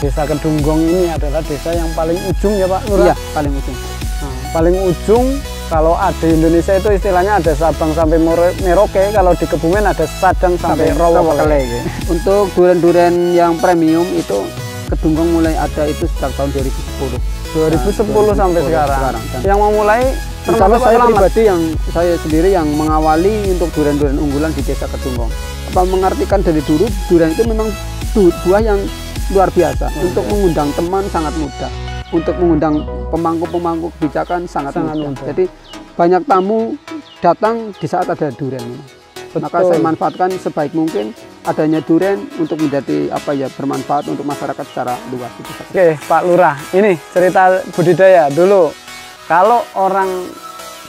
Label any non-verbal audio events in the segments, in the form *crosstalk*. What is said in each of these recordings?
Desa Kedunggong ini adalah desa yang paling ujung ya Pak iya, Lurah? Iya, paling ujung. Nah, paling ujung kalau ada Indonesia itu istilahnya ada Sabang sampai Merauke, kalau di Kebumen ada Sadang sampai, sampai iya. *laughs* Untuk durian-durian yang premium itu Kedunggong mulai ada itu sejak tahun 2010. 2010, nah, 2010 sampai 2010 sekarang. sekarang. Yang yang memulai termasuk saya selamat. pribadi yang saya sendiri yang mengawali untuk durian-durian unggulan di desa Kedunggong. Apa mengartikan dari dulu durian itu memang buah yang luar biasa. Untuk mengundang teman sangat mudah. Untuk mengundang pemangku-pemangku kebijakan sangat, sangat mudah. mudah. Jadi banyak tamu datang di saat ada durian. Betul. Maka saya manfaatkan sebaik mungkin adanya durian untuk menjadi apa ya bermanfaat untuk masyarakat secara luas. Oke Pak Lurah, ini cerita budidaya dulu. Kalau orang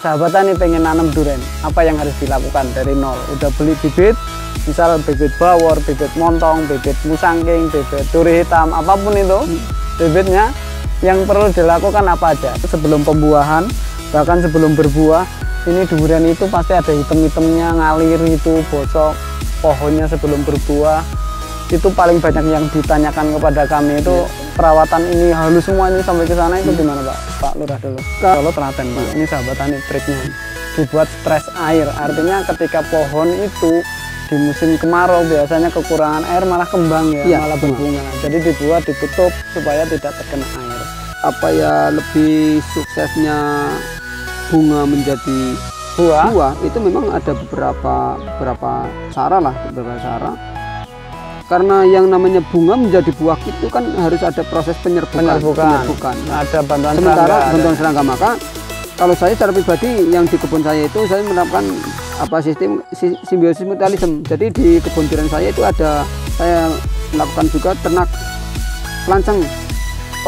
sahabatan ini pengen nanam durian, apa yang harus dilakukan dari nol? Udah beli bibit, misal bibit bawor, bibit montong, bibit musangking, bibit duri hitam, apapun itu hmm. bibitnya yang perlu dilakukan apa aja sebelum pembuahan bahkan sebelum berbuah ini durian itu pasti ada hitam-hitamnya ngalir itu bocok pohonnya sebelum berbuah itu paling banyak yang ditanyakan kepada kami itu iya. perawatan ini halus semuanya sampai ke sana itu hmm. gimana Pak? Pak Lurah dulu. Kalau telaten Pak, iya. ini sahabat tani triknya dibuat stres air artinya ketika pohon itu di musim kemarau biasanya kekurangan air malah kembang ya, ya malah berbunga. Jadi dibuat ditutup supaya tidak terkena air. Apa ya lebih suksesnya bunga menjadi buah? Buah itu memang ada beberapa beberapa cara lah, beberapa cara. Karena yang namanya bunga menjadi buah itu kan harus ada proses penyerbukan. Penyerbukan. penyerbukan. Nah, ada bantuan Sementara serangga. Sementara bantuan serangga maka kalau saya secara pribadi yang di kebun saya itu saya menerapkan apa sistem simbiosis mutualisme. Jadi di kebun durian saya itu ada saya melakukan juga ternak kelanceng.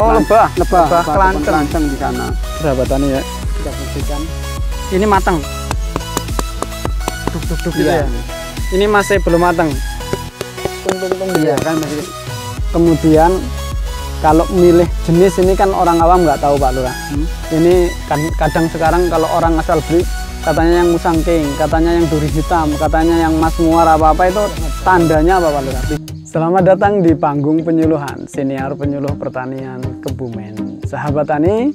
Oh, lebah, lebah, lebah kelanceng. di sana. tani ya. Ini matang. Duk duk duk gitu iya. ya. Ini masih belum matang. Tung tung tung iya, gitu ya. kan Kemudian kalau milih jenis ini kan orang awam nggak tahu Pak Lurah. Hmm? Ini kan kadang sekarang kalau orang asal beli katanya yang musang king, katanya yang duri hitam, katanya yang mas muar apa-apa itu tandanya apa Pak Lurah? Selamat datang di panggung penyuluhan, senior penyuluh pertanian Kebumen. Sahabat Tani,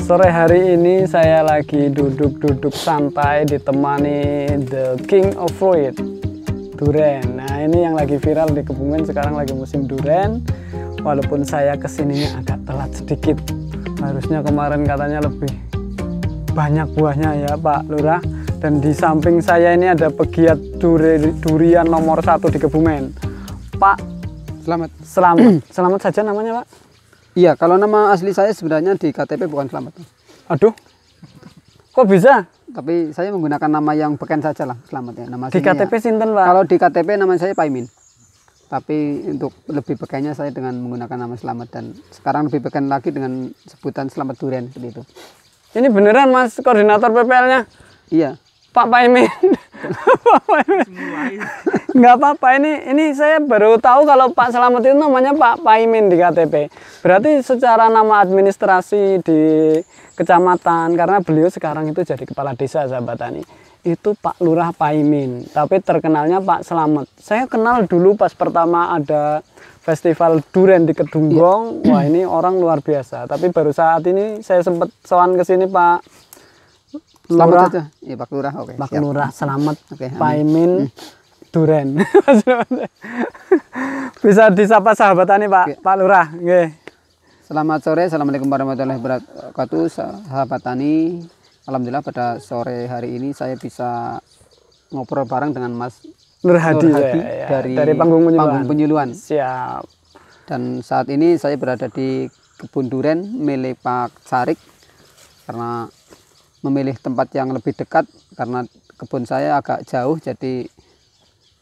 sore hari ini saya lagi duduk-duduk santai ditemani the king of fruit, duren. Nah ini yang lagi viral di Kebumen sekarang lagi musim duren, walaupun saya kesininya agak telat sedikit. Harusnya kemarin katanya lebih banyak buahnya ya Pak Lurah dan di samping saya ini ada pegiat duri, durian nomor satu di Kebumen Pak Selamat Selamat *clears throat* Selamat saja namanya Pak Iya kalau nama asli saya sebenarnya di KTP bukan Selamat Aduh kok bisa tapi saya menggunakan nama yang beken saja lah Selamat ya nama di KTP ya. Sinten Pak kalau di KTP nama saya Paimin tapi untuk lebih bekennya saya dengan menggunakan nama Selamat dan sekarang lebih beken lagi dengan sebutan Selamat Durian seperti itu. Ini beneran Mas koordinator PPL-nya? Iya. Pak Paimin. *laughs* Pak Paimin. Nggak apa-apa ini ini saya baru tahu kalau Pak Selamat itu namanya Pak Paimin di KTP. Berarti secara nama administrasi di kecamatan karena beliau sekarang itu jadi kepala desa sahabat tani. Itu Pak Lurah Paimin, tapi terkenalnya Pak Selamat. Saya kenal dulu pas pertama ada festival durian di Kedunggong. Iya. Yeah. Wah, ini orang luar biasa. Tapi baru saat ini saya sempat sowan ke sini, Pak. Lurah. Selamat ya, Pak Lurah. Oke. Pak siap. Lurah, selamat. Okay, Pak Imin hmm. duren. *laughs* Bisa disapa sahabat tani, Pak. Pak Lurah, Selamat sore. Assalamualaikum warahmatullahi wabarakatuh, sahabat tani. Alhamdulillah pada sore hari ini saya bisa ngobrol bareng dengan Mas Nur Hadi, Nur Hadi ya, iya. dari, dari panggung penyuluhan. panggung penyuluhan. Siap. Dan saat ini saya berada di kebun duren milik Pak Sarik karena memilih tempat yang lebih dekat karena kebun saya agak jauh jadi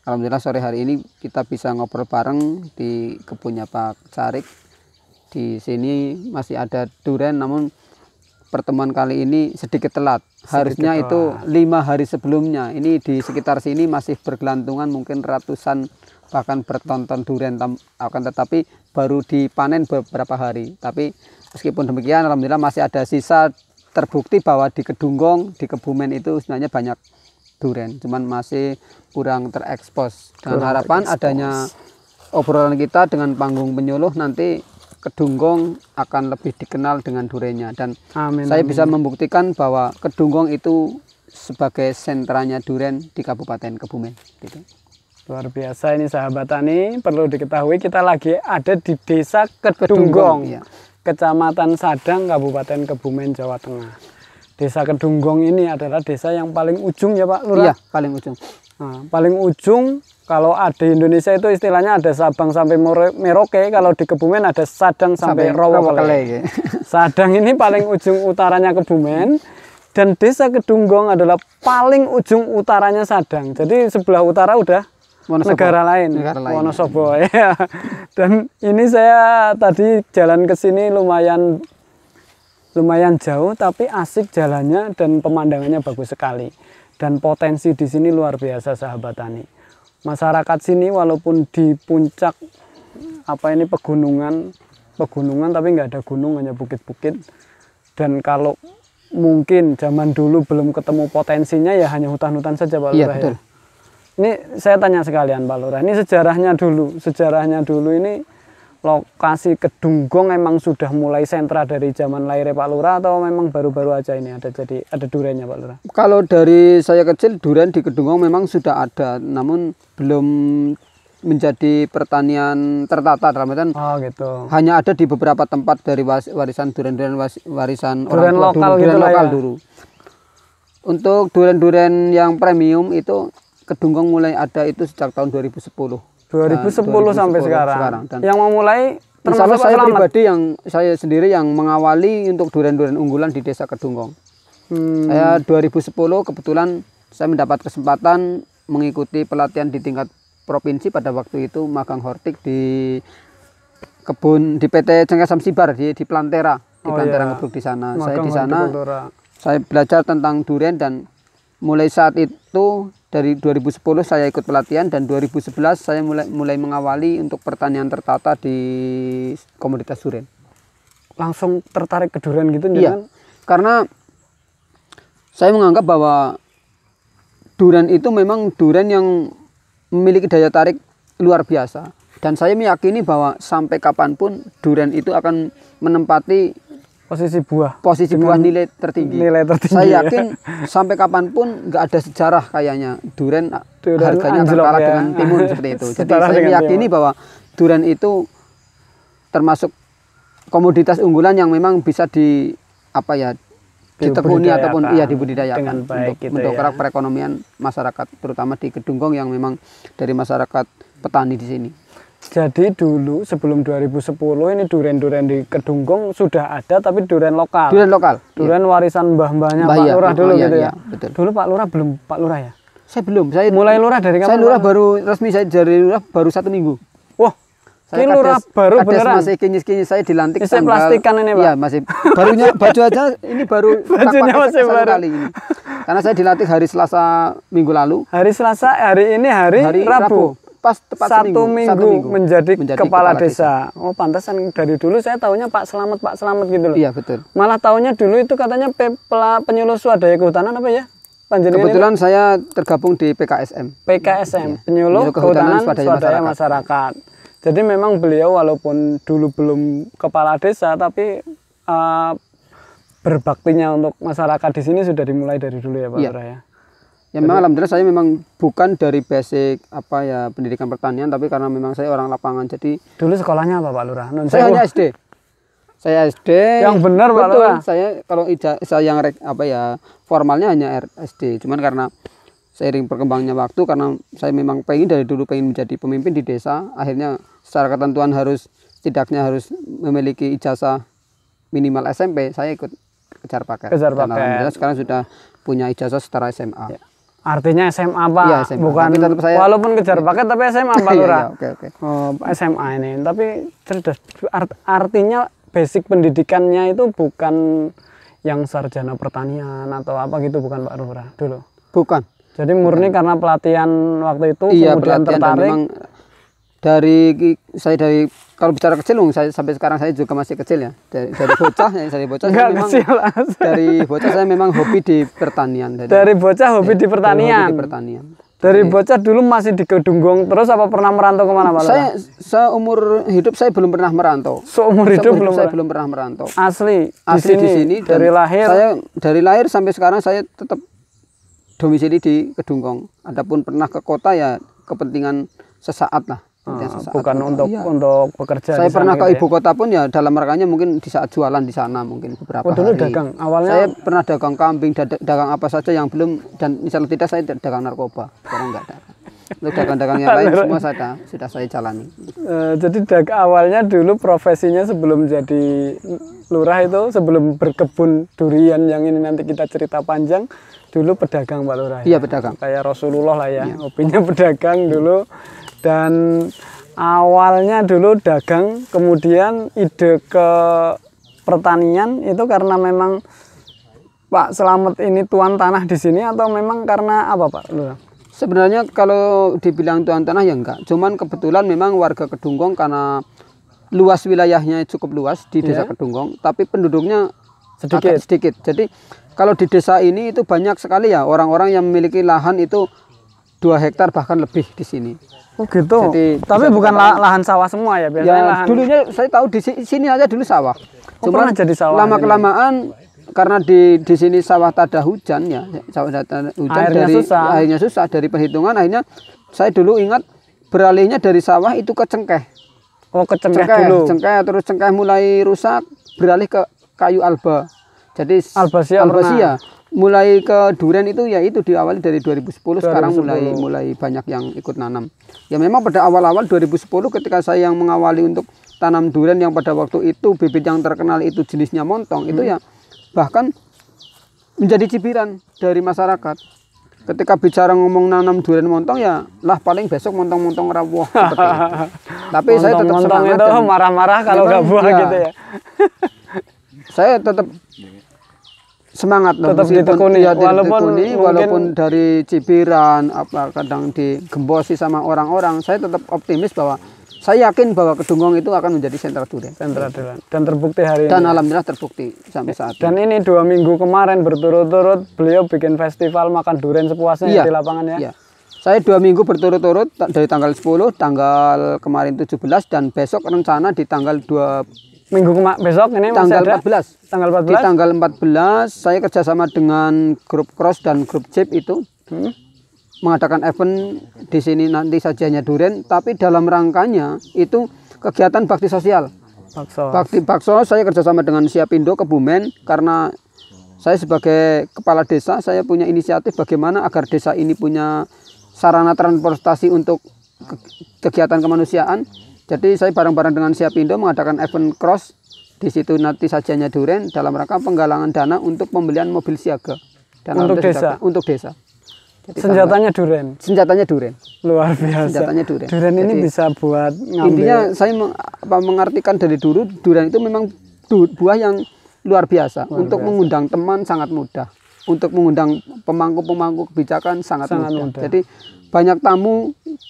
alhamdulillah sore hari ini kita bisa ngobrol bareng di kebunnya Pak Sarik. Di sini masih ada duren namun pertemuan kali ini sedikit telat. Harusnya telat. itu lima hari sebelumnya. Ini di sekitar sini masih bergelantungan mungkin ratusan bahkan bertonton durian akan tetapi baru dipanen beberapa hari. Tapi meskipun demikian, alhamdulillah masih ada sisa terbukti bahwa di Kedunggong, di Kebumen itu sebenarnya banyak durian, cuman masih kurang terekspos. Dengan kurang harapan terekspos. adanya obrolan kita dengan panggung penyuluh nanti kedunggong akan lebih dikenal dengan durenya dan amin, saya amin. bisa membuktikan bahwa kedunggong itu sebagai sentranya duren di Kabupaten Kebumen gitu. Luar biasa ini sahabat tani, perlu diketahui kita lagi ada di Desa Kedunggong, Kedunggong iya. Kecamatan Sadang, Kabupaten Kebumen, Jawa Tengah. Desa Kedunggong ini adalah desa yang paling ujung ya Pak Lurah? Iya, paling ujung. Nah, paling ujung kalau ada Indonesia itu istilahnya ada Sabang sampai Merauke, kalau di Kebumen ada Sadang sampai, sampai Rawakele. Sadang ini paling ujung utaranya Kebumen dan desa Kedunggong adalah paling ujung utaranya Sadang. Jadi sebelah utara udah Wonosobo. negara lain, negara lain. Wonosobo *laughs* ya. Dan ini saya tadi jalan ke sini lumayan lumayan jauh tapi asik jalannya dan pemandangannya bagus sekali. Dan potensi di sini luar biasa sahabat tani masyarakat sini walaupun di puncak apa ini pegunungan pegunungan tapi nggak ada gunung hanya bukit-bukit dan kalau mungkin zaman dulu belum ketemu potensinya ya hanya hutan-hutan saja Pak iya, Lurah ya, ya. Ini saya tanya sekalian Pak Lurah, ini sejarahnya dulu, sejarahnya dulu ini lokasi Kedunggong emang sudah mulai sentra dari zaman lahirnya Pak Lurah atau memang baru-baru aja ini ada jadi ada durennya Pak Lurah? Kalau dari saya kecil duren di Kedunggong memang sudah ada, namun belum menjadi pertanian tertata dalam oh, gitu. hanya ada di beberapa tempat dari warisan duren-duren warisan duren orang tua lokal, dulu, gitu ya? lokal ya. dulu. Untuk duren-duren yang premium itu Kedunggong mulai ada itu sejak tahun 2010. 2010, sampai sekarang. sekarang. Dan yang memulai termasuk saya selamat. pribadi yang saya sendiri yang mengawali untuk durian-durian unggulan di Desa Kedunggong. Hmm. Saya 2010 kebetulan saya mendapat kesempatan mengikuti pelatihan di tingkat provinsi pada waktu itu magang hortik di kebun di PT Cengkeh Samsibar di di Plantera, di oh Plantera iya. di sana. Magang saya di sana. Saya belajar tentang durian dan mulai saat itu dari 2010 saya ikut pelatihan dan 2011 saya mulai mulai mengawali untuk pertanian tertata di komunitas durian. Langsung tertarik ke durian gitu iya. Kan? Karena saya menganggap bahwa durian itu memang durian yang memiliki daya tarik luar biasa dan saya meyakini bahwa sampai kapanpun durian itu akan menempati posisi buah posisi buah nilai tertinggi nilai tertinggi saya ya. yakin ya. sampai kapanpun nggak ada sejarah kayaknya duren, ah, harganya akan kalah ya. dengan *laughs* timun seperti itu jadi saya meyakini timun. bahwa duren itu termasuk komoditas unggulan yang memang bisa di apa ya ditekuni ataupun iya dibudidayakan untuk gitu mendongkrak ya. perekonomian masyarakat terutama di Kedunggong yang memang dari masyarakat petani di sini jadi dulu sebelum 2010 ini durian-durian di kedunggung sudah ada tapi durian lokal. Duren lokal. Iya. Duren iya. warisan mbah-mbahnya Pak iya, Lurah dulu gitu ya. iya, gitu iya, ya. Betul. Dulu Pak Lurah belum Pak Lurah ya? Saya belum. Saya mulai Lurah dari kapan? Saya Lurah baru resmi saya dari Lurah baru satu minggu. Wah, saya lurah baru kades beneran. masih kinyis-kinyis saya dilantik Saya tanggal. plastikan ini, Pak. Iya, masih barunya baju aja ini baru *laughs* bajunya masih baru. Kali ini. Karena saya dilantik hari Selasa minggu lalu. Hari Selasa, hari ini hari, hari Rabu. Rabu pas tepat satu seminggu, minggu, satu minggu menjadi, menjadi kepala, kepala desa. desa. Oh pantasan dari dulu saya tahunya Pak Selamat Pak Selamat gitu loh. Iya betul. Malah tahunya dulu itu katanya pepla penyuluh swadaya kehutanan apa ya? Panjirin Kebetulan ini, saya tergabung di PKSM. PKSM iya. penyuluh, penyuluh kehutanan, swadaya, masyarakat. masyarakat. Jadi memang beliau walaupun dulu belum kepala desa tapi uh, berbaktinya untuk masyarakat di sini sudah dimulai dari dulu ya Pak iya. Ya Jadi, memang alhamdulillah saya memang bukan dari basic apa ya pendidikan pertanian tapi karena memang saya orang lapangan. Jadi Dulu sekolahnya apa Pak Lurah? Saya, saya hanya SD. Saya SD. Yang benar Pak Lurah. Saya kalau ija, saya yang apa ya formalnya hanya SD. Cuman karena seiring perkembangnya waktu karena saya memang pengen dari dulu pengen menjadi pemimpin di desa, akhirnya secara ketentuan harus setidaknya harus memiliki ijazah minimal SMP, saya ikut kejar paket. Kejar paket. Dan alhamdulillah sekarang sudah punya ijazah setara SMA. Ya. Artinya SMA Pak, ya, SMA. bukan saya... walaupun kejar paket tapi SMA Pak *laughs* iya, Lurah. ya, okay, okay. oh, SMA ini, tapi cerdas. Art, artinya basic pendidikannya itu bukan yang sarjana pertanian atau apa gitu bukan Pak Lurah dulu. Bukan. Jadi murni bukan. karena pelatihan waktu itu iya, kemudian tertarik. Memang dari saya dari kalau bicara kecil saya, sampai sekarang saya juga masih kecil ya dari, dari bocah ya, dari bocah saya memang kecil, dari bocah saya memang hobi di pertanian dari, dari bocah hobi ya, di pertanian hobi di pertanian dari bocah dulu masih di kedunggung terus apa pernah merantau kemana pak saya seumur hidup saya belum pernah merantau seumur hidup, seumur hidup saya belum pernah merantau asli asli di sini, dari lahir saya dari lahir sampai sekarang saya tetap domisili di kedunggung adapun pernah ke kota ya kepentingan sesaat lah Nah, bukan untuk iya. untuk bekerja. Saya pernah ke gitu ibu ya? kota pun ya dalam rangkanya mungkin di saat jualan di sana mungkin beberapa oh, hari. dagang awalnya. Saya pernah dagang kambing, dagang apa saja yang belum dan misalnya tidak saya dagang narkoba, sekarang enggak ada. Untuk dagang-dagang yang lain semua saya sudah saya jalani. Eh, jadi dag awalnya dulu profesinya sebelum jadi lurah itu sebelum berkebun durian yang ini nanti kita cerita panjang dulu pedagang Pak Lurah. Ya? Iya, ya. pedagang. Kayak Rasulullah lah ya, iya. opinya *laughs* pedagang dulu dan awalnya dulu dagang kemudian ide ke pertanian itu karena memang Pak Selamat ini tuan tanah di sini atau memang karena apa Pak? Sebenarnya kalau dibilang tuan tanah ya enggak, cuman kebetulan memang warga Kedunggong karena luas wilayahnya cukup luas di iya. desa yeah. Kedunggong, tapi penduduknya sedikit. sedikit. Jadi kalau di desa ini itu banyak sekali ya orang-orang yang memiliki lahan itu dua hektar bahkan lebih di sini. Oh gitu. Jadi, Tapi bukan lahan sawah semua ya biasanya ya, lahan. Dulunya saya tahu di sini aja dulu sawah. Oh, Cuma jadi sawah. Lama kelamaan karena di di sini sawah tada hujan ya, sawah tada hujan airnya dari susah. Airnya susah dari perhitungan akhirnya saya dulu ingat beralihnya dari sawah itu ke cengkeh. Oh ke cengkeh, cengkeh dulu. Cengkeh terus cengkeh mulai rusak beralih ke kayu alba. Jadi albasia. albasia. Pernah mulai ke durian itu ya itu diawali dari 2010, 2010 sekarang mulai mulai banyak yang ikut nanam. Ya memang pada awal-awal 2010 ketika saya yang mengawali untuk tanam durian yang pada waktu itu bibit yang terkenal itu jenisnya montong hmm. itu ya bahkan menjadi cibiran dari masyarakat. Ketika bicara ngomong nanam durian montong ya lah paling besok montong-montong rawuh *laughs* Tapi montong, saya tetap semangat marah-marah kalau nggak buah ya, gitu ya. *laughs* saya tetap semangat loh tetap ditekuni ya, walaupun ditekuni, mungkin, walaupun dari cibiran apa kadang digembosi sama orang-orang saya tetap optimis bahwa saya yakin bahwa Kedungong itu akan menjadi sentra durian. Sentra durian. Dan terbukti hari dan ini. Dan alhamdulillah terbukti sampai saat dan ini. Dan ini dua minggu kemarin berturut-turut beliau bikin festival makan durian sepuasnya ya iya, di lapangan ya. Iya. Saya dua minggu berturut-turut dari tanggal 10, tanggal kemarin 17 dan besok rencana di tanggal 2 minggu kema besok ini tanggal masih ada? 14 tanggal 14 di tanggal 14 saya kerjasama dengan grup cross dan grup chip itu hmm? mengadakan event di sini nanti sajiannya duren tapi dalam rangkanya itu kegiatan bakti sosial bakti bakso saya kerjasama dengan siapindo kebumen karena saya sebagai kepala desa saya punya inisiatif bagaimana agar desa ini punya sarana transportasi untuk kegiatan kemanusiaan jadi saya bareng-bareng dengan Siapindo mengadakan event cross di situ nanti sajanya Duren dalam rangka penggalangan dana untuk pembelian mobil siaga dan untuk desa. untuk desa. Jadi senjatanya tambah, Duren. Senjatanya Duren. Luar biasa. Senjatanya Duren. Duren Jadi, ini bisa buat ngambil. Intinya saya meng, apa, mengartikan dari dulu Duren itu memang du, buah yang luar biasa luar untuk biasa. mengundang teman sangat mudah untuk mengundang pemangku-pemangku kebijakan sangat, sangat mudah. mudah. Jadi banyak tamu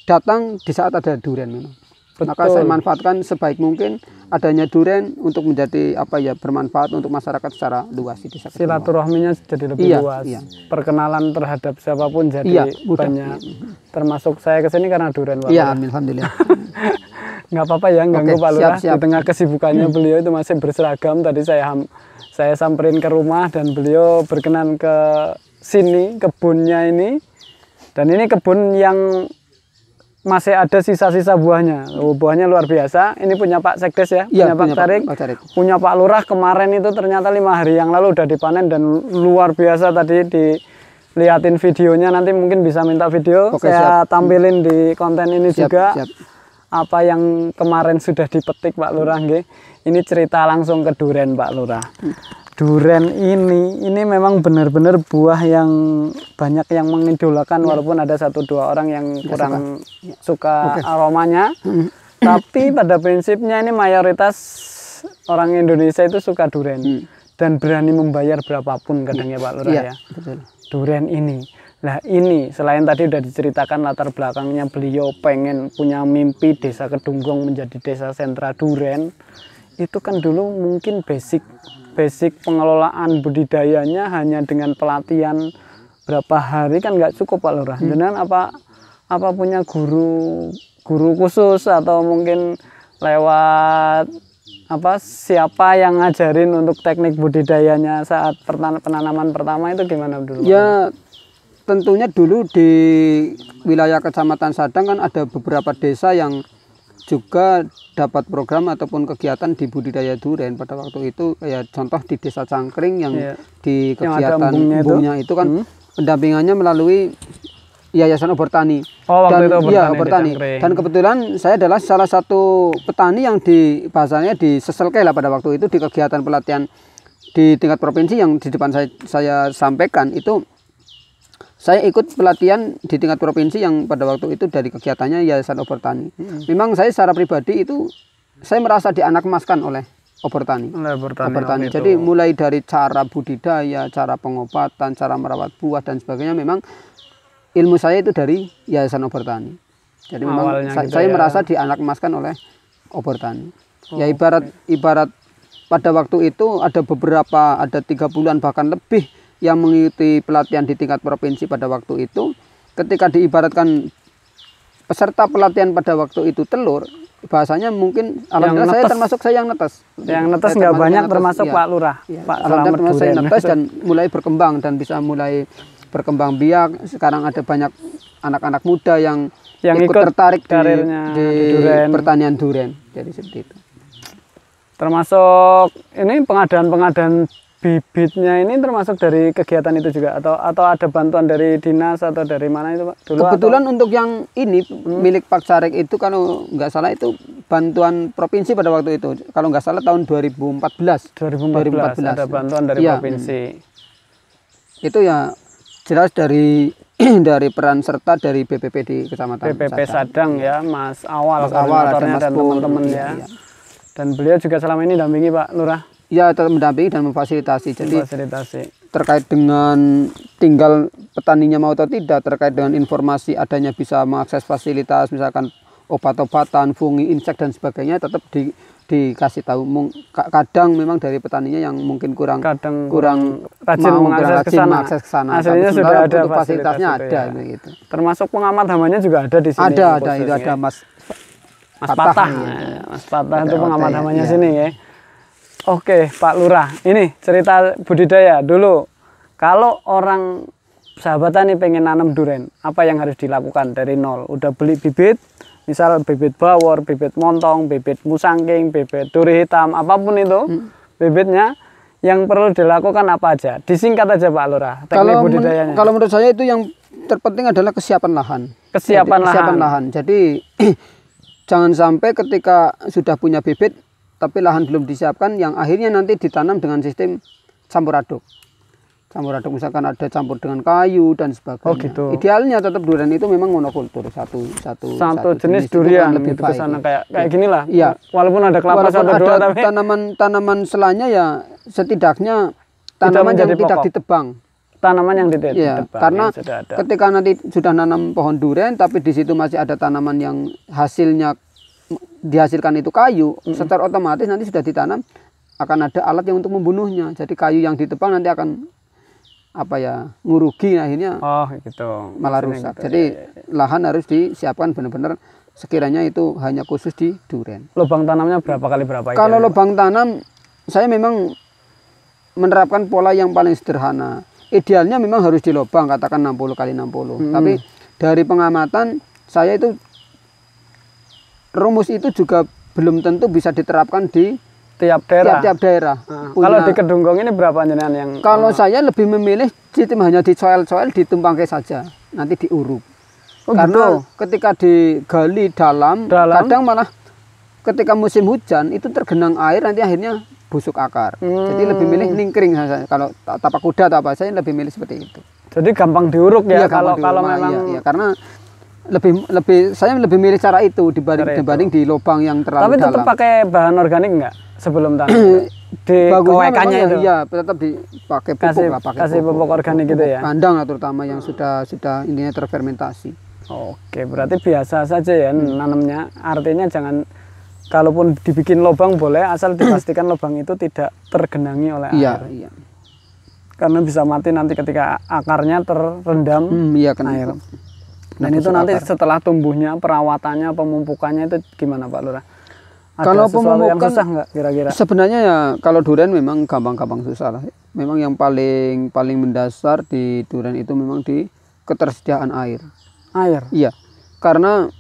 datang di saat ada Duren memang. Betul. Maka saya manfaatkan sebaik mungkin adanya duren untuk menjadi apa ya bermanfaat untuk masyarakat secara luas di desa. Silaturahminya jadi lebih iya, luas. Iya. Perkenalan terhadap siapapun jadi iya, mudah. banyak. Termasuk saya kesini karena duren. Pak iya, alhamdulillah. *laughs* nggak apa-apa ya, ganggu Pak Lurah di tengah kesibukannya hmm. beliau itu masih berseragam. Tadi saya saya samperin ke rumah dan beliau berkenan ke sini kebunnya ini. Dan ini kebun yang masih ada sisa-sisa buahnya. Oh, buahnya luar biasa. Ini punya Pak Sekdes ya, ya punya, Pak, punya Tarik, Pak Tarik. Punya Pak Lurah kemarin itu ternyata lima hari yang lalu udah dipanen dan luar biasa tadi di liatin videonya nanti mungkin bisa minta video Oke, saya siap. tampilin di konten ini siap, juga siap. apa yang kemarin sudah dipetik Pak Lurah Ini cerita langsung ke Duren Pak Lurah. Hmm duren ini ini memang benar-benar buah yang banyak yang mengidolakan ya. walaupun ada satu dua orang yang kurang suka, suka okay. aromanya hmm. tapi pada prinsipnya ini mayoritas orang Indonesia itu suka duren hmm. dan berani membayar berapapun kadangnya Pak Lurah iya, ya, ya. duren ini lah ini selain tadi sudah diceritakan latar belakangnya beliau pengen punya mimpi desa kedunggung menjadi desa sentra duren itu kan dulu mungkin basic basic pengelolaan budidayanya hanya dengan pelatihan berapa hari kan nggak cukup Pak Lurah. Hmm. Dengan apa apa punya guru guru khusus atau mungkin lewat apa siapa yang ngajarin untuk teknik budidayanya saat penanaman pertama itu gimana dulu? Ya tentunya dulu di wilayah Kecamatan Sadang kan ada beberapa desa yang juga dapat program ataupun kegiatan di budidaya durian pada waktu itu ya contoh di desa Cangkring yang yeah. di kegiatan yang itu. kan hmm. pendampingannya melalui Yayasan Obor Tani. Oh, dan, itu Obor ya, Tani. Dan kebetulan saya adalah salah satu petani yang di bahasanya di Seselke lah pada waktu itu di kegiatan pelatihan di tingkat provinsi yang di depan saya saya sampaikan itu saya ikut pelatihan di tingkat provinsi yang pada waktu itu dari kegiatannya Yayasan Obertani. Hmm. Memang saya secara pribadi itu saya merasa dianak emaskan oleh Obertani. Oleh Obertani. Obertani. Jadi itu. mulai dari cara budidaya, cara pengobatan, cara merawat buah dan sebagainya memang ilmu saya itu dari Yayasan Obertani. Jadi memang Awalnya saya, gitu saya ya. merasa dianak oleh oleh Obertani. Oh, ya ibarat okay. ibarat pada waktu itu ada beberapa ada tiga bulan bahkan lebih yang mengikuti pelatihan di tingkat provinsi pada waktu itu ketika diibaratkan peserta pelatihan pada waktu itu telur bahasanya mungkin alhamdulillah saya termasuk saya yang netes yang netes nggak banyak netes, termasuk ya. Pak Lurah ya. Pak alhamdulillah termasuk saya netes dan mulai berkembang dan bisa mulai berkembang biak sekarang ada banyak anak-anak muda yang yang ikut, ikut tertarik di, di duren. pertanian duren jadi seperti itu termasuk ini pengadaan-pengadaan bibitnya ini termasuk dari kegiatan itu juga atau atau ada bantuan dari dinas atau dari mana itu pak? Dulu Kebetulan atau? untuk yang ini hmm. milik Pak Sarek itu kalau nggak salah itu bantuan provinsi pada waktu itu kalau nggak salah tahun 2014. 2014, 2014. ada bantuan dari ya, provinsi. Hmm. Itu ya jelas dari *clears throat* dari peran serta dari BPPD Kecamatan BPP Sadang, Sadang ya Mas Awal Mas Awal dan teman-teman ya. Iya, iya. Dan beliau juga selama ini dampingi Pak Lurah ya tetap mendampingi dan memfasilitasi jadi memfasilitasi. terkait dengan tinggal petaninya mau atau tidak terkait dengan informasi adanya bisa mengakses fasilitas misalkan obat-obatan fungi insek dan sebagainya tetap di dikasih tahu kadang memang dari petaninya yang mungkin kurang kadang kurang rajin mau, mengakses kurang rajin ke sana aslinya sudah ada fasilitasnya ada ya. gitu termasuk pengamat hamanya juga ada di sini ada ya, ada itu ada mas Mas Patah, Patah ya. Mas Patah itu pengamat hamanya ya. sini ya Oke, Pak Lurah. Ini cerita budidaya dulu. Kalau orang sahabat tani pengen nanam durian, apa yang harus dilakukan dari nol? Udah beli bibit, misal bibit bawor, bibit montong, bibit musangking, bibit duri hitam, apapun itu hmm. bibitnya yang perlu dilakukan apa aja? Disingkat aja Pak Lurah, kalau Men kalau menurut saya itu yang terpenting adalah kesiapan lahan. Kesiapan Jadi, lahan. Kesiapan lahan. Jadi *clears throat* jangan sampai ketika sudah punya bibit tapi lahan belum disiapkan yang akhirnya nanti ditanam dengan sistem campur aduk campur aduk misalkan ada campur dengan kayu dan sebagainya. Oh gitu. Idealnya tetap durian itu memang monokultur satu satu satu, satu jenis, jenis durian itu lebih gitu baik. Sana, kayak kayak ginilah. Iya. Walaupun ada kelapa Walaupun satu ada dua tapi tanaman-tanaman selanya ya setidaknya tanaman yang pokok. tidak ditebang. Tanaman yang tidak ya, ditebang. Karena ketika nanti sudah nanam pohon durian tapi di situ masih ada tanaman yang hasilnya dihasilkan itu kayu, hmm. secara otomatis nanti sudah ditanam akan ada alat yang untuk membunuhnya. Jadi kayu yang ditebang nanti akan apa ya ngurugi akhirnya oh gitu malah Maksudnya rusak gitu, jadi ya, ya, ya. lahan harus disiapkan benar-benar sekiranya itu hanya khusus di duren lubang tanamnya berapa kali berapa kalau ya, lubang tanam saya memang menerapkan pola yang paling sederhana idealnya memang harus di lubang katakan 60 kali 60 hmm. tapi dari pengamatan saya itu rumus itu juga belum tentu bisa diterapkan di tiap daerah. Tiap, tiap daerah. Hmm. Ah. punya... Kalau di Kedunggong ini berapa jenengan yang Kalau uh, saya lebih memilih sistem hanya di soil-soil di tumpangke saja, nanti diuruk. Oh, gitu? Karena betul. ketika digali dalam, dalam, kadang malah ketika musim hujan itu tergenang air nanti akhirnya busuk akar. Hmm. Jadi lebih milih hmm. ningkring saya. Kalau tapak kuda atau apa saya lebih milih seperti itu. Jadi gampang diuruk ya, ya kalau kalau ah, memang iya, iya. karena lebih lebih saya lebih milih cara itu dibanding cara itu. dibanding di lubang yang terlalu tapi tetap pakai bahan organik nggak sebelum tanam *clears throat* di ya itu iya tetap dipakai pupuk kasih, lah pakai kasih pupuk, pupuk organik pupuk gitu ya kandang lah terutama yang sudah sudah intinya terfermentasi oke berarti biasa saja ya hmm. nanamnya artinya jangan kalaupun dibikin lubang boleh asal *clears throat* dipastikan lubang itu tidak tergenangi oleh iya, air iya karena bisa mati nanti ketika akarnya terendam hmm, iya, kena air itu. Dan itu nanti akar. setelah tumbuhnya, perawatannya, pemupukannya itu gimana Pak Lurah? Ada kalau pemupukan yang susah nggak kira-kira? Sebenarnya ya kalau durian memang gampang-gampang susah lah. Memang yang paling paling mendasar di durian itu memang di ketersediaan air. Air. Iya. Karena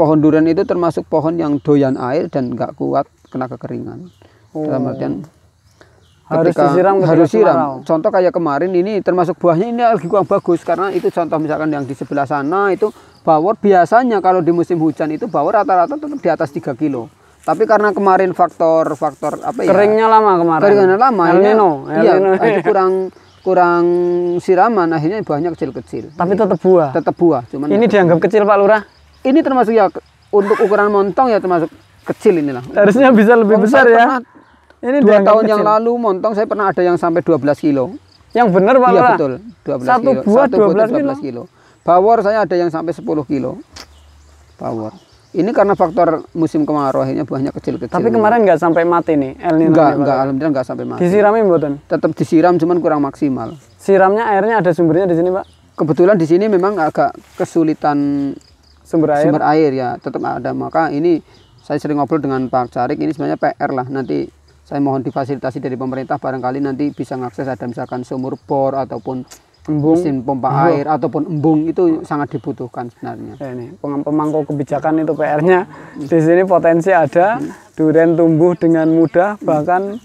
pohon durian itu termasuk pohon yang doyan air dan nggak kuat kena kekeringan. Oh. Dalam artian oh harus disiram harus siram. Kemarau. Contoh kayak kemarin ini termasuk buahnya ini lagi kurang bagus karena itu contoh misalkan yang di sebelah sana itu bawor biasanya kalau di musim hujan itu bawor rata-rata tetap di atas 3 kilo. Tapi karena kemarin faktor-faktor apa ya? Keringnya lama kemarin. Keringnya lama. El Nino. iya, kurang kurang siraman akhirnya buahnya kecil-kecil. Tapi tetap buah. Tetap buah, cuman Ini dianggap kecil Pak Lurah. Ini termasuk ya untuk ukuran montong ya termasuk kecil inilah. Harusnya bisa lebih Montong besar ya. Ini dua tahun kecil. yang lalu montong saya pernah ada yang sampai 12 kilo. Yang benar Pak Iya betul. 12 Satu kilo. Buah, Satu 12, 12 kilo. kilo. Bawor saya ada yang sampai 10 kilo. Bawor. Ini karena faktor musim kemarau akhirnya buahnya kecil-kecil. Tapi kemarin nggak sampai mati nih El Nino. Enggak, enggak, alhamdulillah enggak sampai mati. Disiramin mboten? Tetap disiram cuman kurang maksimal. Siramnya airnya ada sumbernya di sini, Pak? Kebetulan di sini memang agak kesulitan sumber air. Sumber air ya, tetap ada. Maka ini saya sering ngobrol dengan Pak Carik ini sebenarnya PR lah nanti saya mohon difasilitasi dari pemerintah barangkali nanti bisa mengakses ada misalkan sumur bor ataupun embung. mesin pompa embung. air ataupun embung itu sangat dibutuhkan sebenarnya. Ya, ini pemangku kebijakan itu PR-nya. Di sini potensi ada, durian tumbuh dengan mudah bahkan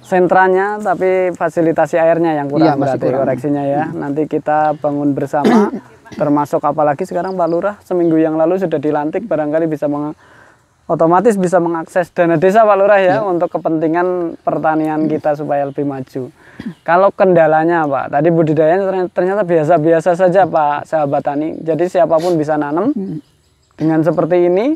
sentranya tapi fasilitasi airnya yang kurang ya, berarti kurang. koreksinya ya. Nanti kita bangun bersama termasuk apalagi sekarang Pak Lurah seminggu yang lalu sudah dilantik barangkali bisa meng otomatis bisa mengakses dana desa Pak Lurah ya, ya untuk kepentingan pertanian iya. kita supaya lebih maju. Kalau kendalanya Pak, tadi budidayanya ternyata biasa-biasa saja Pak sahabat tani. Jadi siapapun bisa nanam iya. dengan seperti ini.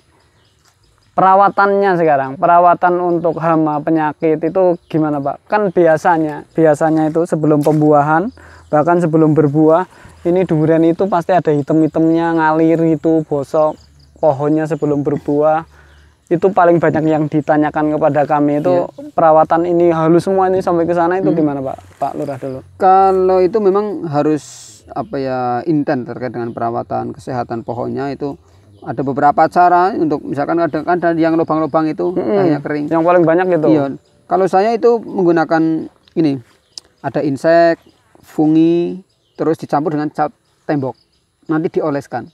Perawatannya sekarang, perawatan untuk hama penyakit itu gimana Pak? Kan biasanya, biasanya itu sebelum pembuahan, bahkan sebelum berbuah, ini durian itu pasti ada hitam-hitamnya, ngalir itu, bosok, pohonnya sebelum berbuah itu paling banyak yang ditanyakan kepada kami itu iya. perawatan ini halus semua ini sampai ke sana itu hmm. gimana Pak Pak Lurah dulu. Kalau itu memang harus apa ya intent terkait dengan perawatan kesehatan pohonnya itu ada beberapa cara untuk misalkan ada ada yang lubang-lubang itu hmm, hanya kering. Yang paling banyak itu. Iya. Kalau saya itu menggunakan ini ada insek, fungi terus dicampur dengan cat tembok. Nanti dioleskan.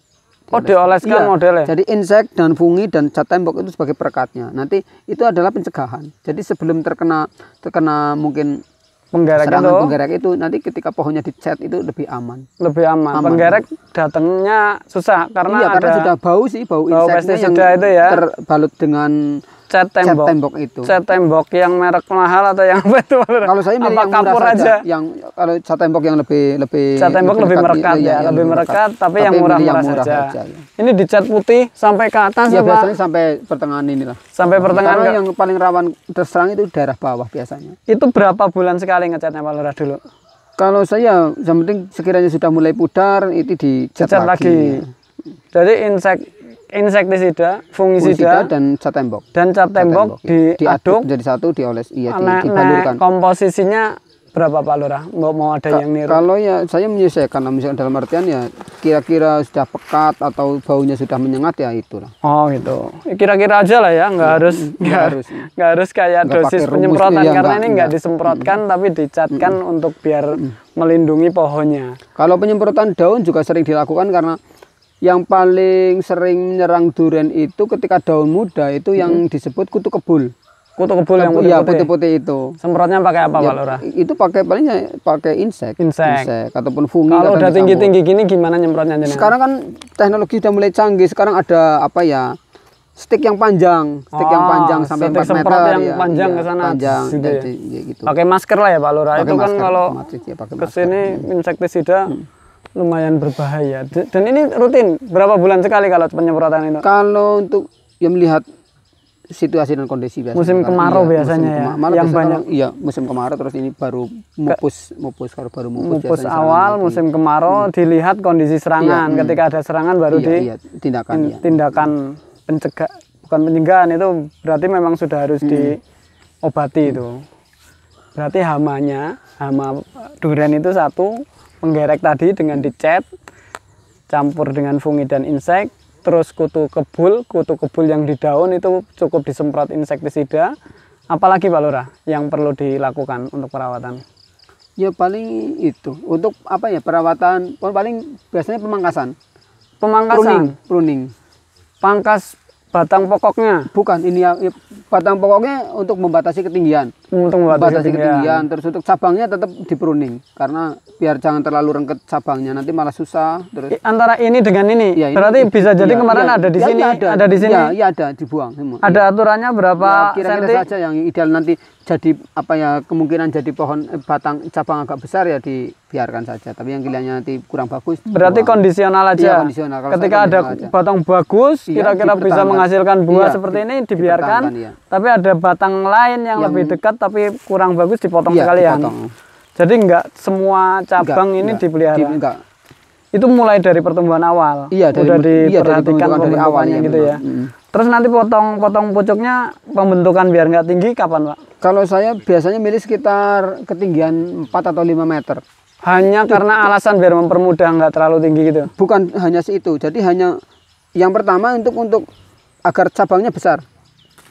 Oh dioleskan iya. modelnya. Jadi insek dan fungi dan cat tembok itu sebagai perekatnya. Nanti itu adalah pencegahan. Jadi sebelum terkena terkena mungkin penggerek serangan itu, penggerek itu nanti ketika pohonnya dicat itu lebih aman. Lebih aman. aman. Penggerek datangnya susah karena iya, ada karena sudah bau sih bau, bau inseknya yang itu ya. terbalut dengan cat tembok. Cat tembok itu. Cat tembok yang merek mahal atau yang apa *laughs* itu? Kalau saya milih yang kapur murah aja. Yang kalau cat tembok yang lebih lebih cat tembok lebih, merekat ya, ya lebih merekat, tapi, yang murah, yang murah saja. Ya. Ini dicat putih sampai ke atas ya, apa? biasanya sampai pertengahan inilah. Sampai pertengahan. Karena yang paling rawan terserang itu daerah bawah biasanya. Itu berapa bulan sekali ngecatnya Pak Lurah dulu? Kalau saya yang penting sekiranya sudah mulai pudar itu dicat, dicat lagi. lagi. Ya. Jadi insek insektisida, fungisida, fungisida dan cat tembok. Dan cat tembok, cat tembok diaduk, diaduk jadi satu dioles iya nah, dibalurkan. Nah, komposisinya berapa Pak Lurah? Mau, mau ada Ka yang niru? Kalau ya saya menyesuaikan misalnya dalam artian ya kira-kira sudah pekat atau baunya sudah menyengat ya itulah. Oh gitu. Kira-kira aja lah ya, nggak ya, harus nggak harus nggak harus kayak enggak dosis penyemprotan ya, karena enggak, ini nggak disemprotkan hmm. tapi dicatkan hmm. untuk biar melindungi pohonnya. Kalau penyemprotan daun juga sering dilakukan karena yang paling sering menyerang durian itu ketika daun muda itu yang mm-hmm. disebut kutu kebul. Kutu kebul yang iya, putih-putih. Ya, putih-putih itu. Semprotnya pakai apa, ya, Itu pakai palingnya pakai insek, insek, insek ataupun fungi. Kalau udah tinggi-tinggi gini gimana nyemprotnya Sekarang kan teknologi sudah mulai canggih. Sekarang ada apa ya? stick yang panjang, stick oh, yang ah, panjang sampai 4 meter yang ya, panjang ya, ke sana. Panjang, gitu, ya. ya gitu. Pakai masker lah ya, Pak Lurah. Itu kan masker, kan kalau ya, ke sini iya. insektisida hmm lumayan berbahaya. Dan ini rutin berapa bulan sekali kalau penyemprotan itu? Kalau untuk yang melihat situasi dan kondisi biasanya. Musim iya, kemarau iya, biasanya musim ya. kemarau, yang banyak. Kalau, iya, musim kemarau terus ini baru mupus, mupus kalau baru mupus. Mupus awal musim kemarau hmm. dilihat kondisi serangan. Iya, hmm. Ketika ada serangan baru iya, di iya, tindakan iya. tindakan pencegah bukan pencegahan itu berarti memang sudah harus hmm. diobati hmm. itu. Berarti hamanya, hama durian itu satu penggerek tadi dengan dicet campur dengan fungi dan insek terus kutu kebul kutu kebul yang di daun itu cukup disemprot insektisida apalagi Pak Lurah yang perlu dilakukan untuk perawatan ya paling itu untuk apa ya perawatan paling biasanya pemangkasan pemangkasan pruning, pruning. pangkas batang pokoknya bukan ini ya batang pokoknya untuk membatasi ketinggian untuk membatasi, membatasi ketinggian. ketinggian terus untuk cabangnya tetap di pruning karena biar jangan terlalu rengket cabangnya nanti malah susah terus antara ini dengan ini ya, ini, berarti bisa jadi ya, kemarin ya, ada di ya, sini ya, ada. ada di sini ya, ada dibuang semua ada iya. aturannya berapa ya, kira-kira saja yang ideal nanti jadi apa ya kemungkinan jadi pohon eh, batang cabang agak besar ya dibiarkan saja tapi yang gilanya nanti kurang bagus berarti buang. kondisional aja iya, kondisional. ketika ada aja. batang bagus iya, kira-kira iya, bisa menghasilkan buah iya, seperti ini dibiarkan iya. tapi ada batang lain yang, yang lebih dekat tapi kurang bagus dipotong iya, sekalian ya. dipotong. jadi enggak semua cabang enggak, ini enggak, dipelihara di, enggak. itu mulai dari pertumbuhan awal iya dari, udah diperhatikan iya, dari awalnya gitu ya, ya Terus nanti potong-potong pucuknya pembentukan biar nggak tinggi kapan Pak? Kalau saya biasanya milih sekitar ketinggian 4 atau 5 meter. Hanya itu, karena alasan biar mempermudah nggak terlalu tinggi gitu? Bukan hanya itu, jadi hanya yang pertama untuk untuk agar cabangnya besar.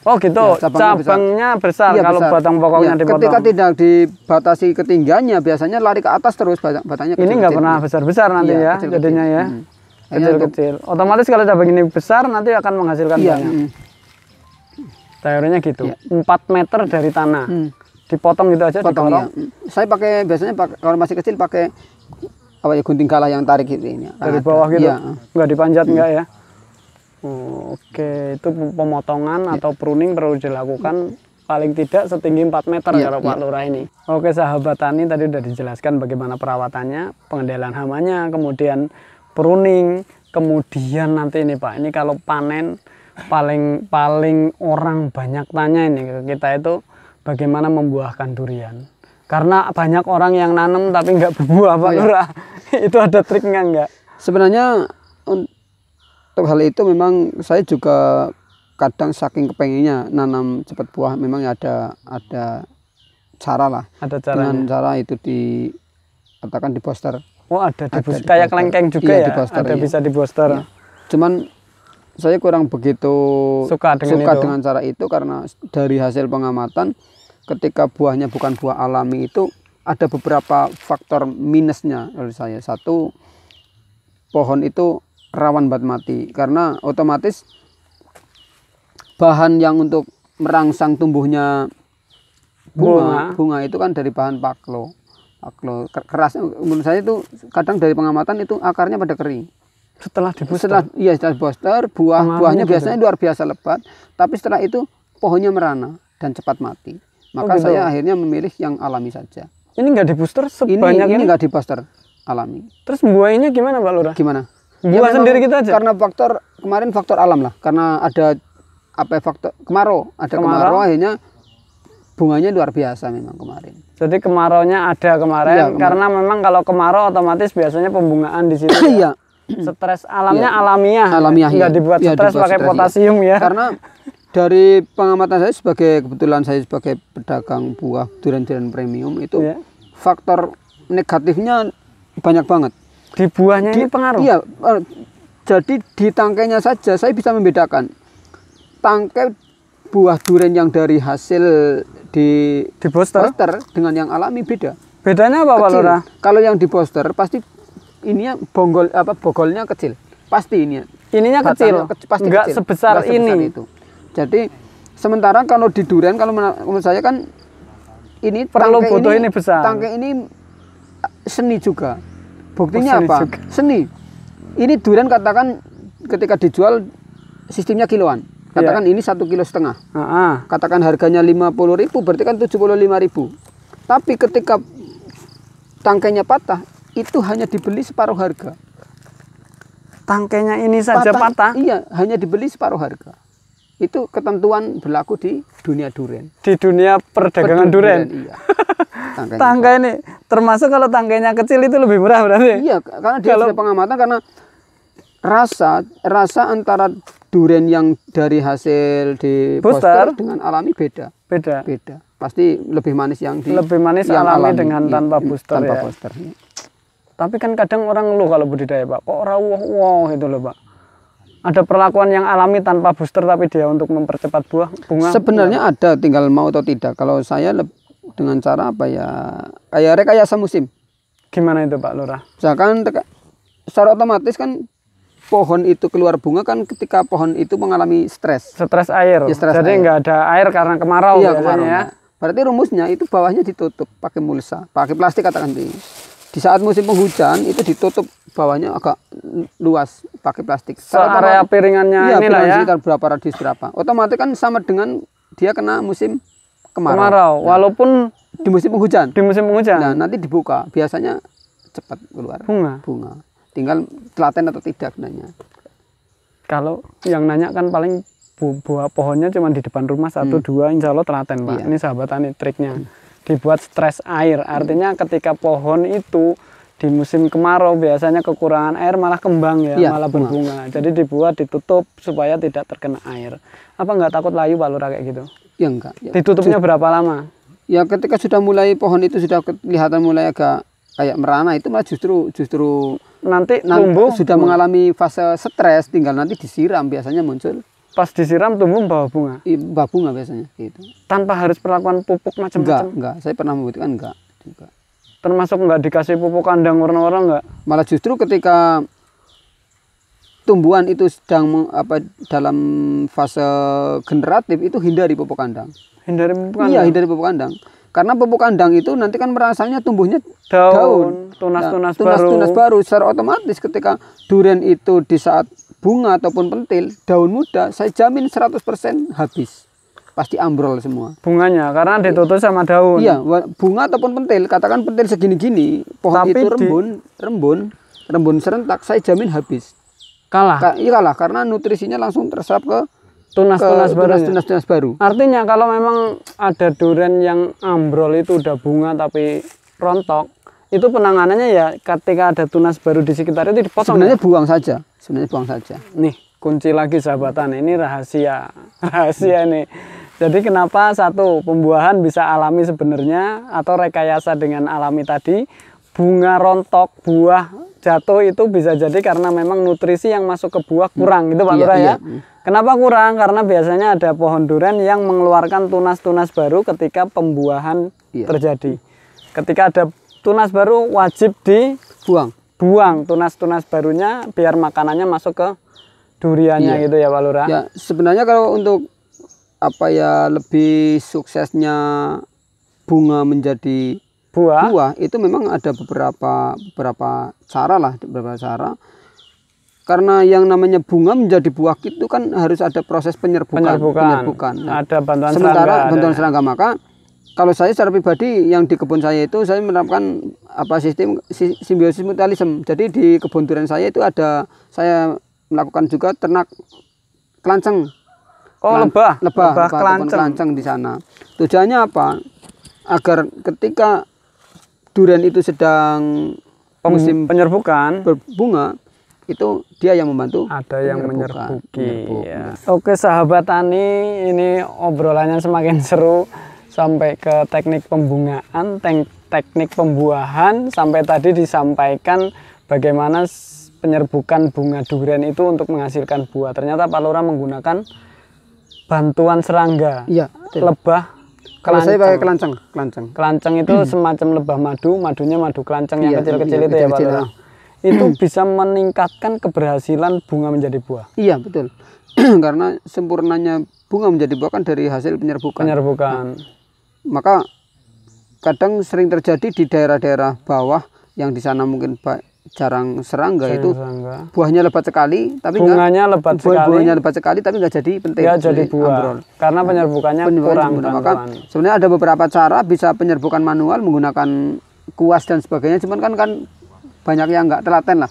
Oh gitu, ya, cabangnya, cabangnya besar, besar iya, kalau besar. batang pokoknya ya, dipotong. Ketika tidak dibatasi ketinggiannya, biasanya lari ke atas terus batangnya. Ini nggak pernah iya. besar-besar nanti iya, ya, ya kecil -kecil. jadinya ya. Hmm kecil-kecil. Iya, Otomatis kalau cabang ini besar nanti akan menghasilkan iya. banyak. Teorinya gitu. Iya. 4 meter dari tanah. Hmm. Dipotong gitu aja Potong, Ya. Saya pakai biasanya pakai, kalau masih kecil pakai apa ya gunting kalah yang tarik gitu ini. Dari bawah gitu. Iya. Enggak dipanjat hmm. enggak ya? Oke, itu pemotongan iya. atau pruning perlu dilakukan paling tidak setinggi 4 meter ya, kalau Pak iya. Lurah ini. Oke sahabat tani tadi sudah dijelaskan bagaimana perawatannya, pengendalian hamanya, kemudian pruning kemudian nanti ini Pak ini kalau panen paling paling orang banyak tanya ini ke kita itu bagaimana membuahkan durian karena banyak orang yang nanam tapi nggak berbuah Pak oh, iya. *laughs* itu ada triknya nggak sebenarnya untuk hal itu memang saya juga kadang saking kepenginnya nanam cepat buah memang ada ada cara lah ada dengan cara itu di katakan di poster Oh ada, ada di booster, kayak kelengkeng juga iya, ya? Di booster, ada iya. bisa di booster. Iya. Cuman saya kurang begitu suka dengan, suka itu. dengan cara itu karena dari hasil pengamatan ketika buahnya bukan buah alami itu ada beberapa faktor minusnya dari saya. Satu, pohon itu rawan buat mati karena otomatis bahan yang untuk merangsang tumbuhnya bunga, bunga, bunga itu kan dari bahan paklo kalau keras menurut saya itu kadang dari pengamatan itu akarnya pada kering setelah di booster. setelah iya setelah booster buah Pengaruhnya buahnya juga. biasanya luar biasa lebat tapi setelah itu pohonnya merana dan cepat mati maka oh, gitu. saya akhirnya memilih yang alami saja ini nggak di booster sebanyak ini ini nggak di booster alami terus buahnya gimana pak lurah gimana buah ya, sendiri kita gitu aja karena faktor kemarin faktor alam lah karena ada apa ya, faktor kemarau ada kemarau, kemarau akhirnya bunganya luar biasa memang kemarin. Jadi kemarau-nya ada kemarin, ya, kemarin. karena memang kalau kemarau otomatis biasanya pembungaan di situ. *clears throat* Ya. Iya. ya. Stres alamnya ya. alamiah. Alamiah. Enggak ya. dibuat ya, stres pakai iya. potasium ya. ya. Karena dari pengamatan saya sebagai kebetulan saya sebagai pedagang buah durian-durian premium itu ya. faktor negatifnya banyak banget. Di buahnya di, ini pengaruh. Iya. Eh, jadi di tangkainya saja saya bisa membedakan tangkai buah durian yang dari hasil di di poster poster dengan yang alami beda. Bedanya apa Pak Lora? Kalau yang di poster pasti ininya bonggol apa bogolnya kecil. Pasti ini. Ininya Batanya kecil. pasti nggak kecil. sebesar Nggak ini. itu. Jadi sementara kalau di durian kalau menurut saya kan ini perlu butuh ini, ini besar. Tangke ini eh, seni juga. Buktinya oh, seni apa? Juga. Seni. Ini durian katakan ketika dijual sistemnya kiloan. Katakan yeah. ini satu kilo setengah. Uh -huh. Katakan harganya lima puluh ribu, berarti kan tujuh puluh lima ribu. Tapi ketika tangkainya patah, itu hanya dibeli separuh harga. Tangkainya ini saja patah? Iya, hanya dibeli separuh harga. Itu ketentuan berlaku di dunia duren. Di dunia perdagangan duren? Iya. *laughs* Tangkainya tangkai ini, termasuk kalau tangkainya kecil itu lebih murah berarti? Iya, karena dia kalau... pengamatan karena rasa rasa antara durian yang dari hasil di booster, dengan alami beda. Beda. Beda. Pasti lebih manis yang di Lebih manis yang alami, alami dengan ya, tanpa iya, booster tanpa ya. booster. Iya. Tapi kan kadang orang lu kalau budidaya, Pak, kok rawuh wow itu loh, Pak. Ada perlakuan yang alami tanpa booster tapi dia untuk mempercepat buah bunga. Sebenarnya bunga. Iya. ada tinggal mau atau tidak. Kalau saya dengan cara apa ya? Kayak rekayasa musim. Gimana itu, Pak Lurah? Misalkan secara otomatis kan pohon itu keluar bunga kan ketika pohon itu mengalami stres. Stres air. Ya, stres Jadi nggak ada air karena kemarau iya, kemarau, ya. Berarti rumusnya itu bawahnya ditutup pakai mulsa, pakai plastik katakan di. Di saat musim penghujan itu ditutup bawahnya agak luas pakai plastik. Se area piringannya iya, inilah piringan ya. berapa radius berapa. Otomatis kan sama dengan dia kena musim kemarau. Kemarau, nah, walaupun di musim penghujan. Di musim penghujan. Nah, nanti dibuka, biasanya cepat keluar bunga. Bunga tinggal telaten atau tidak nanya kalau yang nanya kan paling buah pohonnya cuma di depan rumah satu hmm. dua insya Allah telaten pak iya. ini sahabat tani triknya hmm. dibuat stres air hmm. artinya hmm. ketika pohon itu di musim kemarau biasanya kekurangan air malah kembang ya, ya malah berbunga. Bunga. Jadi dibuat ditutup supaya tidak terkena air. Apa nggak takut layu Pak Lurah kayak gitu? Ya enggak. Ya. Ditutupnya berapa lama? Ya ketika sudah mulai pohon itu sudah kelihatan mulai agak kayak merana itu malah justru justru nanti tumbuh sudah mengalami fase stres tinggal nanti disiram biasanya muncul pas disiram tumbuh bawa bunga Bawa bunga biasanya gitu tanpa harus perlakuan pupuk macam-macam enggak enggak saya pernah membuktikan enggak juga termasuk enggak dikasih pupuk kandang warna-warna enggak malah justru ketika tumbuhan itu sedang apa dalam fase generatif itu hindari pupuk kandang hindari pupuk iya, kandang iya hindari pupuk kandang karena pupuk kandang itu nanti kan merasanya tumbuhnya daun, tunas-tunas nah, baru. Tunas-tunas baru secara otomatis ketika durian itu di saat bunga ataupun pentil, daun muda, saya jamin 100% habis. Pasti ambrol semua. Bunganya karena iya. ditutup sama daun. Iya, bunga ataupun pentil, katakan pentil segini-gini, pohon Tapi itu rembun, di... rembun, rembun serentak, saya jamin habis. Kalah. iya kalah karena nutrisinya langsung terserap ke tunas-tunas baru. Tunas-tunas baru. Artinya kalau memang ada duren yang ambrol itu udah bunga tapi rontok, itu penanganannya ya ketika ada tunas baru di sekitar itu dipotong. Sebenarnya ya? buang saja. Sebenarnya buang saja. Nih, kunci lagi sahabatan. Ini rahasia. *laughs* Rahasia hmm. nih. Jadi kenapa satu pembuahan bisa alami sebenarnya atau rekayasa dengan alami tadi? bunga rontok, buah jatuh itu bisa jadi karena memang nutrisi yang masuk ke buah hmm. kurang gitu Pak iya, ya. Iya. Kenapa kurang? Karena biasanya ada pohon durian yang mengeluarkan tunas-tunas baru ketika pembuahan iya. terjadi. Ketika ada tunas baru wajib dibuang. Buang tunas-tunas barunya biar makanannya masuk ke duriannya iya. gitu ya Pak Lurah. Ya, sebenarnya kalau untuk apa ya lebih suksesnya bunga menjadi buah buah itu memang ada beberapa beberapa cara lah beberapa cara karena yang namanya bunga menjadi buah itu kan harus ada proses penyerbukan penyerbukan, penyerbukan. Nah, ada bantuan sementara serangga, bantuan ada. serangga maka kalau saya secara pribadi yang di kebun saya itu saya menerapkan apa sistem simbiosis mutualisme jadi di kebun durian saya itu ada saya melakukan juga ternak kelanceng oh Kelan, lebah lebah, lebah, lebah kelanceng. kelanceng di sana tujuannya apa agar ketika durian itu sedang musim penyerbukan berbunga itu dia yang membantu ada yang menyerbuki Menyerbuk. Iya. oke sahabat tani ini obrolannya semakin seru sampai ke teknik pembungaan tank teknik pembuahan sampai tadi disampaikan bagaimana penyerbukan bunga durian itu untuk menghasilkan buah ternyata Pak Lora menggunakan bantuan serangga iya, lebah kalau saya pakai kelanceng, kelanceng. Kelanceng itu hmm. semacam lebah madu, madunya madu kelanceng yang iya, kecil-kecil iya, itu -kecil itu kecil ya Pak. Ah. Itu hmm. bisa meningkatkan keberhasilan bunga menjadi buah. Iya, betul. *clears throat* Karena sempurnanya bunga menjadi buah kan dari hasil penyerbukan. Penyerbukan. Hmm. maka kadang sering terjadi di daerah-daerah bawah yang di sana mungkin jarang serangga jarang itu serangga. buahnya lebat sekali tapi bunganya gak, lebat buah, sekali buahnya lebat sekali tapi nggak jadi penting gak jadi buah ambrol. karena penyerbukannya, penyerbukannya kurang maka sebenarnya ada beberapa cara bisa penyerbukan manual menggunakan kuas dan sebagainya cuman kan kan banyak yang nggak telaten lah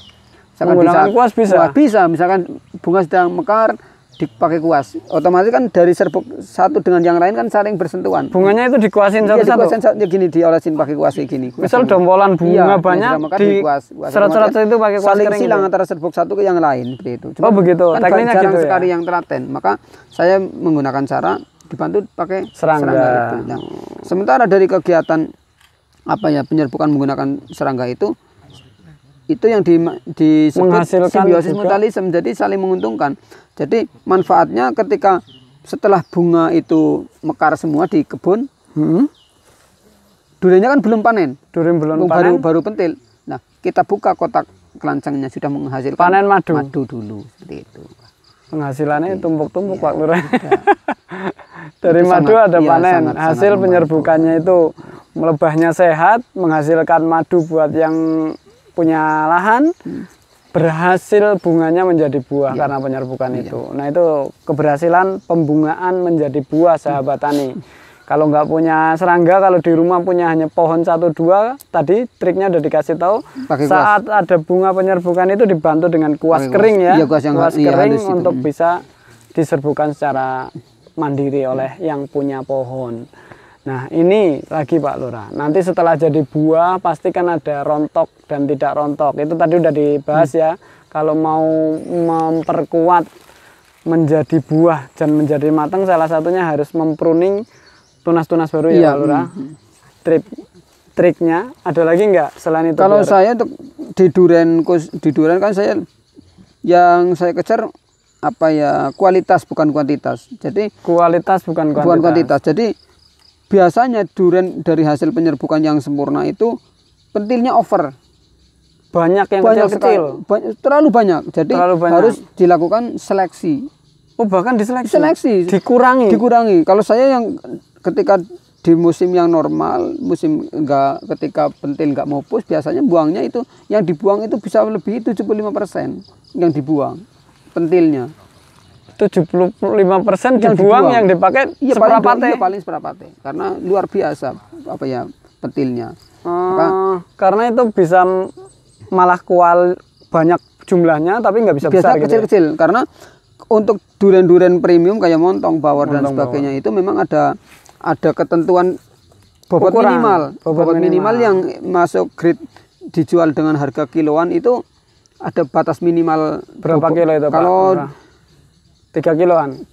misalkan menggunakan bisa, kuas bisa kuas bisa misalkan bunga sedang mekar dipakai kuas otomatis kan dari serbuk satu dengan yang lain kan saling bersentuhan bunganya itu dikuasin iya, satu satu dikuasin satu ya, gini diolesin pakai kuas gini misal dompolan bunga iya, banyak kan di serat-serat itu pakai kuas saling silang gitu. antara serbuk satu ke yang lain begitu Cuma oh begitu kan tekniknya jarang gitu ya? sekali yang telaten maka saya menggunakan cara dibantu pakai serangga, serangga itu. Nah, sementara dari kegiatan apa ya penyerbukan menggunakan serangga itu itu yang di, disebut Menghasilkan simbiosis juga. mutualisme jadi saling menguntungkan jadi manfaatnya ketika setelah bunga itu mekar semua di kebun hmm. duriannya kan belum panen durian belum baru, panen baru pentil nah kita buka kotak kelancangnya sudah menghasilkan panen madu madu dulu seperti itu penghasilannya tumpuk-tumpuk iya, Pak Lurah. *laughs* Dari itu madu sangat, ada iya, panen. sangat, Hasil sangat penyerbukannya itu melebahnya sehat, menghasilkan madu buat yang punya lahan hmm. berhasil bunganya menjadi buah ya. karena penyerbukan ya. itu. Nah itu keberhasilan pembungaan menjadi buah sahabat hmm. tani. Kalau nggak punya serangga, kalau di rumah punya hanya pohon satu dua, tadi triknya udah dikasih tahu. Pake saat kuas. ada bunga penyerbukan itu dibantu dengan kuas Pake kering kuas. ya, ya kuas, yang kuas yang kering untuk itu. Hmm. bisa diserbukan secara mandiri oleh hmm. yang punya pohon. Nah ini lagi Pak Lura nanti setelah jadi buah pastikan ada rontok dan tidak rontok. Itu tadi udah dibahas hmm. ya, kalau mau memperkuat menjadi buah dan menjadi matang salah satunya harus mempruning tunas-tunas baru ya, ya Pak Lura hmm, hmm. Trip triknya ada lagi nggak selain itu? Kalau saya untuk di duren di duren kan saya yang saya kejar apa ya kualitas bukan kuantitas. Jadi kualitas bukan kuantitas. Bukan kuantitas. Jadi biasanya durian dari hasil penyerbukan yang sempurna itu pentilnya over banyak yang banyak kecil, kecil. Banyak, terlalu banyak jadi terlalu banyak. harus dilakukan seleksi oh bahkan diseleksi seleksi dikurangi dikurangi kalau saya yang ketika di musim yang normal musim enggak ketika pentil enggak pus biasanya buangnya itu yang dibuang itu bisa lebih 75% yang dibuang pentilnya 75% persen dibuang, dibuang yang dipakai iya, ya, seperapate. Paling, iya, paling seperapate. Ya. Karena luar biasa apa ya petilnya. Hmm, ah, Maka, karena itu bisa malah kual banyak jumlahnya tapi nggak bisa biasa besar kecil-kecil gitu ya? karena untuk duren-duren premium kayak montong, bawor dan sebagainya bawar. itu memang ada ada ketentuan bobot Ukuran, minimal. Bobot, bobot minimal. minimal yang masuk grid dijual dengan harga kiloan itu ada batas minimal berapa bobot. kilo itu Pak? Kalau Murah Tiga kiloan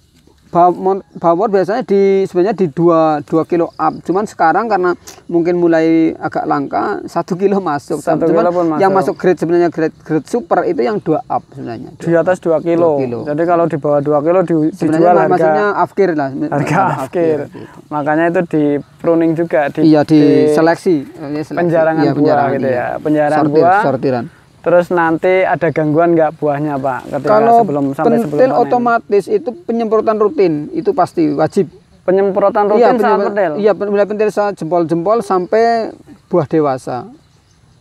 bawor biasanya di sebenarnya di dua 2 kilo up cuman sekarang karena mungkin mulai agak langka satu kilo masuk 1 kilo pun masuk. yang masuk grade sebenarnya grade grade super itu yang dua up sebenarnya di atas 2 kilo, 2 kilo. jadi kalau di bawah 2 kilo di, sebenarnya dijual harga maksudnya afkir lah *laughs* harga afkir. afkir gitu. makanya itu di pruning juga di iya di, di seleksi oh, iya, penjarangan iya, penjarangan buah gitu ya iya. penjarangan buah sortiran Terus nanti ada gangguan nggak buahnya Pak ketika Kalau sebelum sampai pentil sebelum panen? otomatis itu penyemprotan rutin itu pasti wajib. Penyemprotan iya, rutin iya, sama pentil. Iya, mulai pentil saat jempol-jempol sampai buah dewasa.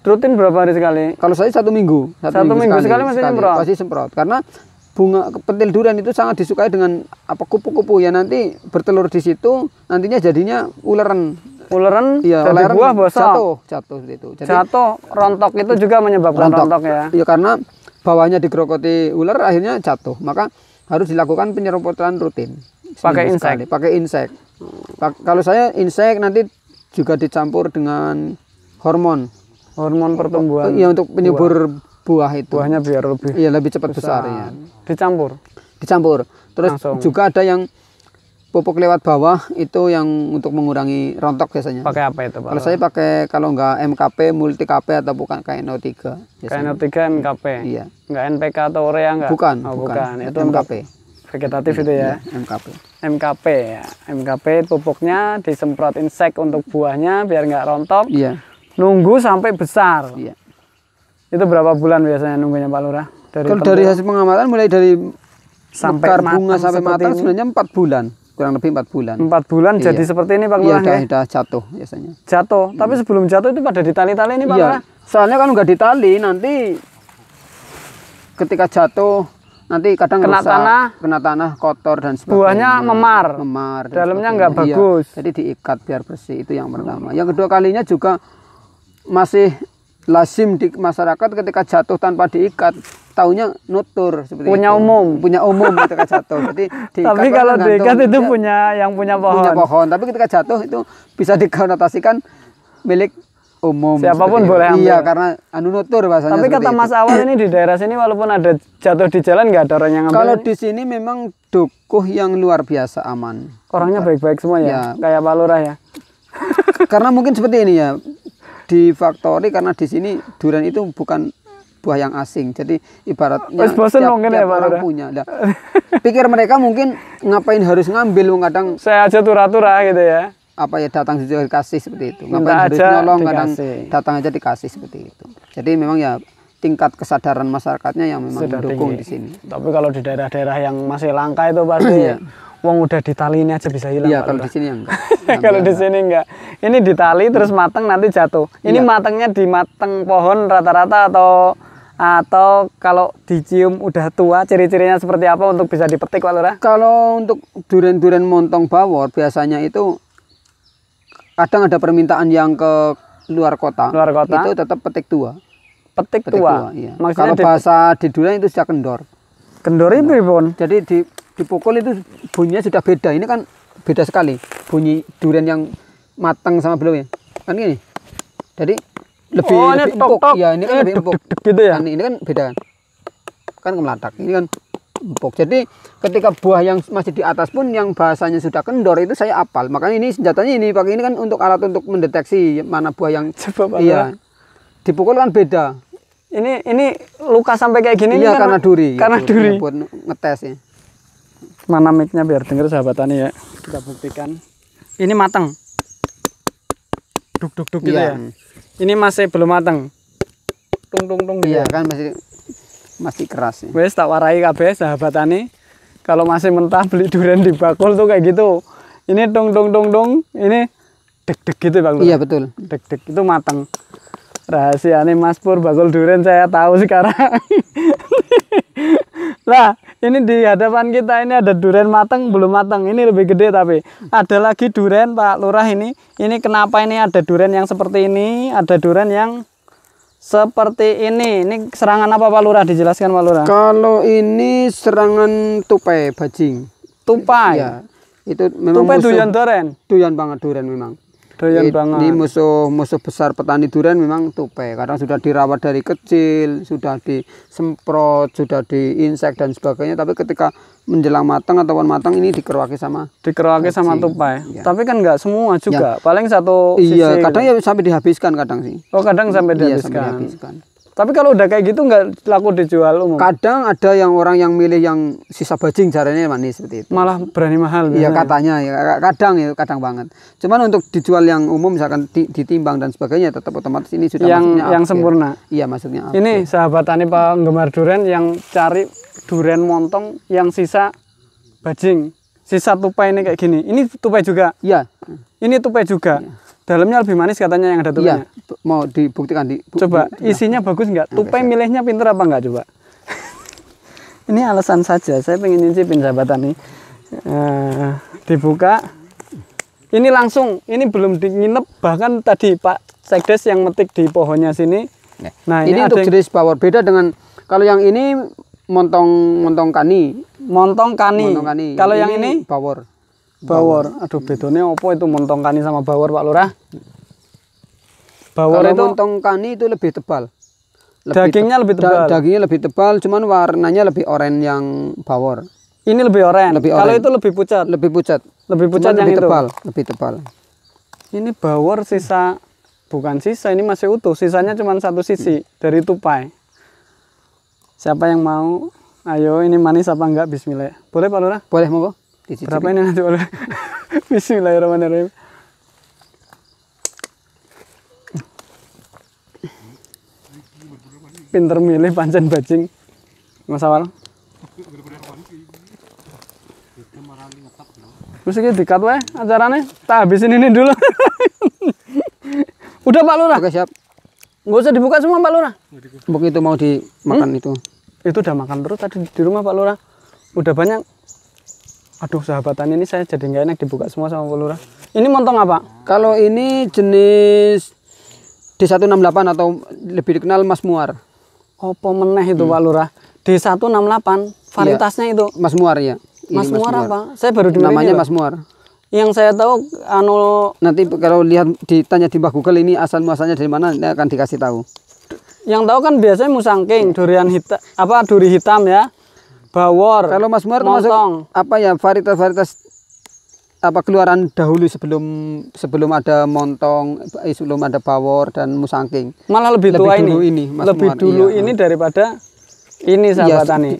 Rutin berapa hari sekali? Kalau saya satu minggu. Satu, satu minggu, sekali, sekali masih semprot. Pasti semprot karena bunga pentil durian itu sangat disukai dengan apa kupu-kupu ya nanti bertelur di situ nantinya jadinya uleran Uleran iya, dari uleran buah bosok. Jatuh, jatuh itu. Jadi, jatuh, rontok itu juga menyebabkan rontok, rontok ya. Iya karena bawahnya digerokoti ular akhirnya jatuh. Maka harus dilakukan penyerobotan rutin. Pakai insek. Pakai insek. kalau saya insek nanti juga dicampur dengan hormon. Hormon pertumbuhan. Iya untuk penyubur buah, buah itu. Buahnya biar lebih. Iya lebih cepat besar. besar ya. Dicampur. Dicampur. Terus Langsung. juga ada yang pupuk lewat bawah itu yang untuk mengurangi rontok biasanya. Pakai apa itu Pak? Kalau saya pakai kalau enggak MKP, multi KP atau bukan KNO3. Kayak KNO3 MKP. Iya. Nggak NPK atau urea nggak? Bukan, oh, bukan. bukan. Itu MKP. Vegetatif itu ya. Iya, iya MKP. MKP ya. MKP pupuknya disemprot insek untuk buahnya biar enggak rontok. Iya. Nunggu sampai besar. Iya. Itu berapa bulan biasanya nunggunya Pak Lurah? Dari dari hasil pengamatan mulai dari sampai mekar bunga sampai matang sebenarnya 4 bulan kurang lebih empat bulan. Empat bulan iya. jadi seperti ini Pak Lurah iya, udah, ya? Udah jatuh biasanya. Jatuh. Hmm. Tapi sebelum jatuh itu pada ditali-tali ini Pak iya. Soalnya kan nggak ditali nanti ketika jatuh nanti kadang kena rusak, tanah, kena tanah kotor dan sebagainya. Buahnya memar. Memar. Dalamnya nggak iya. bagus. Jadi diikat biar bersih itu yang pertama. Yang kedua kalinya juga masih lazim di masyarakat ketika jatuh tanpa diikat taunya nutur seperti punya itu. umum punya umum ketika jatuh *laughs* jadi tapi kalau diikat itu ya, punya yang punya pohon punya pohon tapi ketika jatuh itu bisa dikonotasikan milik umum siapapun boleh iya, ambil. iya karena anu nutur bahasanya tapi kata Mas Awal ini di daerah sini walaupun ada jatuh di jalan nggak ada orang yang ngambil kalau di sini memang dukuh yang luar biasa aman orangnya baik-baik semua ya, ya. kayak Pak ya karena mungkin seperti ini ya di factory karena di sini durian itu bukan buah yang asing. Jadi ibaratnya Mas bosen tiap, tiap ya, orang ya. punya. Nah, pikir mereka mungkin ngapain harus ngambil kadang saya aja turah-turah gitu ya. Apa ya datang saja dikasih seperti itu. Ngapain Minta harus nyolong dikasih. kadang datang aja dikasih seperti itu. Jadi memang ya tingkat kesadaran masyarakatnya yang memang Sudah mendukung tinggi. di sini. Tapi kalau di daerah-daerah yang masih langka itu pasti ya wong udah di tali ini aja bisa hilang. Iya, kalau di sini enggak. *laughs* kalau di sini enggak. Ini di tali terus hmm. mateng nanti jatuh. Ini ya. matengnya di mateng pohon rata-rata atau atau kalau dicium udah tua ciri-cirinya seperti apa untuk bisa dipetik Pak Lurah? Kalau untuk durian-durian montong bawor biasanya itu kadang ada permintaan yang ke luar kota. Luar kota. Itu tetap petik tua. Petik, petik tua. tua iya. kalau bahasa di duren itu sudah kendor. Kendor ini pun. Jadi di dipukul itu bunyinya sudah beda ini kan beda sekali bunyi durian yang matang sama belum ya kan ini, jadi lebih oh, lebih empuk ya ini kan eh, lebih empuk gitu ya kan, ini kan beda kan kan meledak ini kan empuk jadi ketika buah yang masih di atas pun yang bahasanya sudah kendor itu saya apal makanya ini senjatanya ini pakai ini kan untuk alat untuk mendeteksi mana buah yang Coba iya dipukul kan beda ini ini luka sampai kayak gini iya, kan, karena duri karena gitu, duri buat ngetes ya mana micnya biar denger sahabat tani ya kita buktikan ini matang duk duk duk gitu iya. ya, ini masih belum matang tung tung tung gitu iya ya. kan masih masih keras ya. wes tak warai kabeh sahabat tani kalau masih mentah beli durian di bakul tuh kayak gitu ini tung tung tung tung ini deg deg gitu ya, bang iya betul deg deg itu matang rahasia nih mas pur bakul durian saya tahu sekarang *laughs* lah ini di hadapan kita ini ada durian mateng belum mateng ini lebih gede tapi ada lagi durian Pak Lurah ini ini kenapa ini ada durian yang seperti ini ada durian yang seperti ini ini serangan apa Pak Lurah dijelaskan Pak Lurah kalau ini serangan tupai bajing tupai ya, itu memang tupai musuh, duyan duren duyan banget duren memang doyan ini banget. Ini musuh-musuh besar petani durian memang tupai karena sudah dirawat dari kecil, sudah disemprot, sudah diinsek dan sebagainya. Tapi ketika menjelang matang ataupun matang ini dikeruaki sama dikeruaki kecil. sama tupai. Ya. Tapi kan nggak semua juga. Ya. Paling satu Iya, sisi kadang gitu. ya sampai dihabiskan kadang sih. Oh, kadang sampai dihabiskan. Iya, sampai dihabiskan. Tapi kalau udah kayak gitu nggak laku dijual umum. Kadang ada yang orang yang milih yang sisa bajing caranya manis seperti itu. Malah berani mahal. Iya katanya ya kadang ya kadang banget. Cuman untuk dijual yang umum misalkan ditimbang dan sebagainya tetap otomatis ini sudah yang yang sempurna. Iya maksudnya. Akhir. Ini sahabat tani penggemar durian yang cari duren montong yang sisa bajing. Sisa tupai ini kayak gini. Ini tupai juga. Iya. Ini tupai juga. Ya dalamnya lebih manis katanya yang ada tupenya. Iya, mau dibuktikan di. Bu, coba di, isinya bagus nggak? Tupai milihnya pinter apa nggak coba? *laughs* ini alasan saja. Saya pengen nyicipin sahabat tani. Uh, eh, dibuka. Ini langsung, ini belum diinep bahkan tadi Pak Sekdes yang metik di pohonnya sini. Ya. Nah, ini, ini untuk yang... jenis power beda dengan kalau yang ini montong montong kani. Montong kani. Montong kani. Kalau yang, yang ini power. Bawor. Aduh hmm. bedone apa itu montong sama bawor Pak Lurah? Bawor itu montong kani itu lebih tebal. Lebih dagingnya tebal. lebih tebal. Da dagingnya lebih tebal, cuman warnanya lebih oranye yang bawor. Ini lebih oranye. Lebih Kalau itu lebih pucat. Lebih pucat. Lebih pucat cuman yang lebih itu. tebal, lebih tebal. Ini bawor sisa bukan sisa ini masih utuh sisanya cuma satu sisi dari tupai siapa yang mau ayo ini manis apa enggak bismillah boleh pak lurah boleh monggo Berapa ini nanti oleh *laughs* Bismillahirrahmanirrahim. Pinter milih pancen bajing. Mas Awal. Wis iki dikat wae acarane. Tak habisin ini dulu. *laughs* Udah Pak Lurah. Oke, siap. Enggak usah dibuka semua Pak Lurah. Begitu mau dimakan hmm? itu. Itu udah makan terus tadi di rumah Pak Lurah. Udah banyak. Aduh sahabatan ini saya jadi nggak enak dibuka semua sama pelurah. Ini montong apa? Kalau ini jenis D168 atau lebih dikenal Mas Muar. oh meneh itu hmm. Pak Lurah. D168 varietasnya iya. itu Mas Muar ya. Mas, Mas Muar, apa? Saya baru dengar namanya Mas Muar. Yang saya tahu anu nanti kalau lihat ditanya di Mbah Google ini asal muasalnya dari mana akan dikasih tahu. Yang tahu kan biasanya musangking, iya. durian hitam apa duri hitam ya. Bawor. Kalau Mas Muar termasuk apa ya varietas-varietas apa keluaran dahulu sebelum sebelum ada montong, eh, sebelum ada bawor dan musangking. Malah lebih tua dulu ini. ini Mas lebih Muar. dulu iya, ini daripada ini iya, sahabat iya, tani.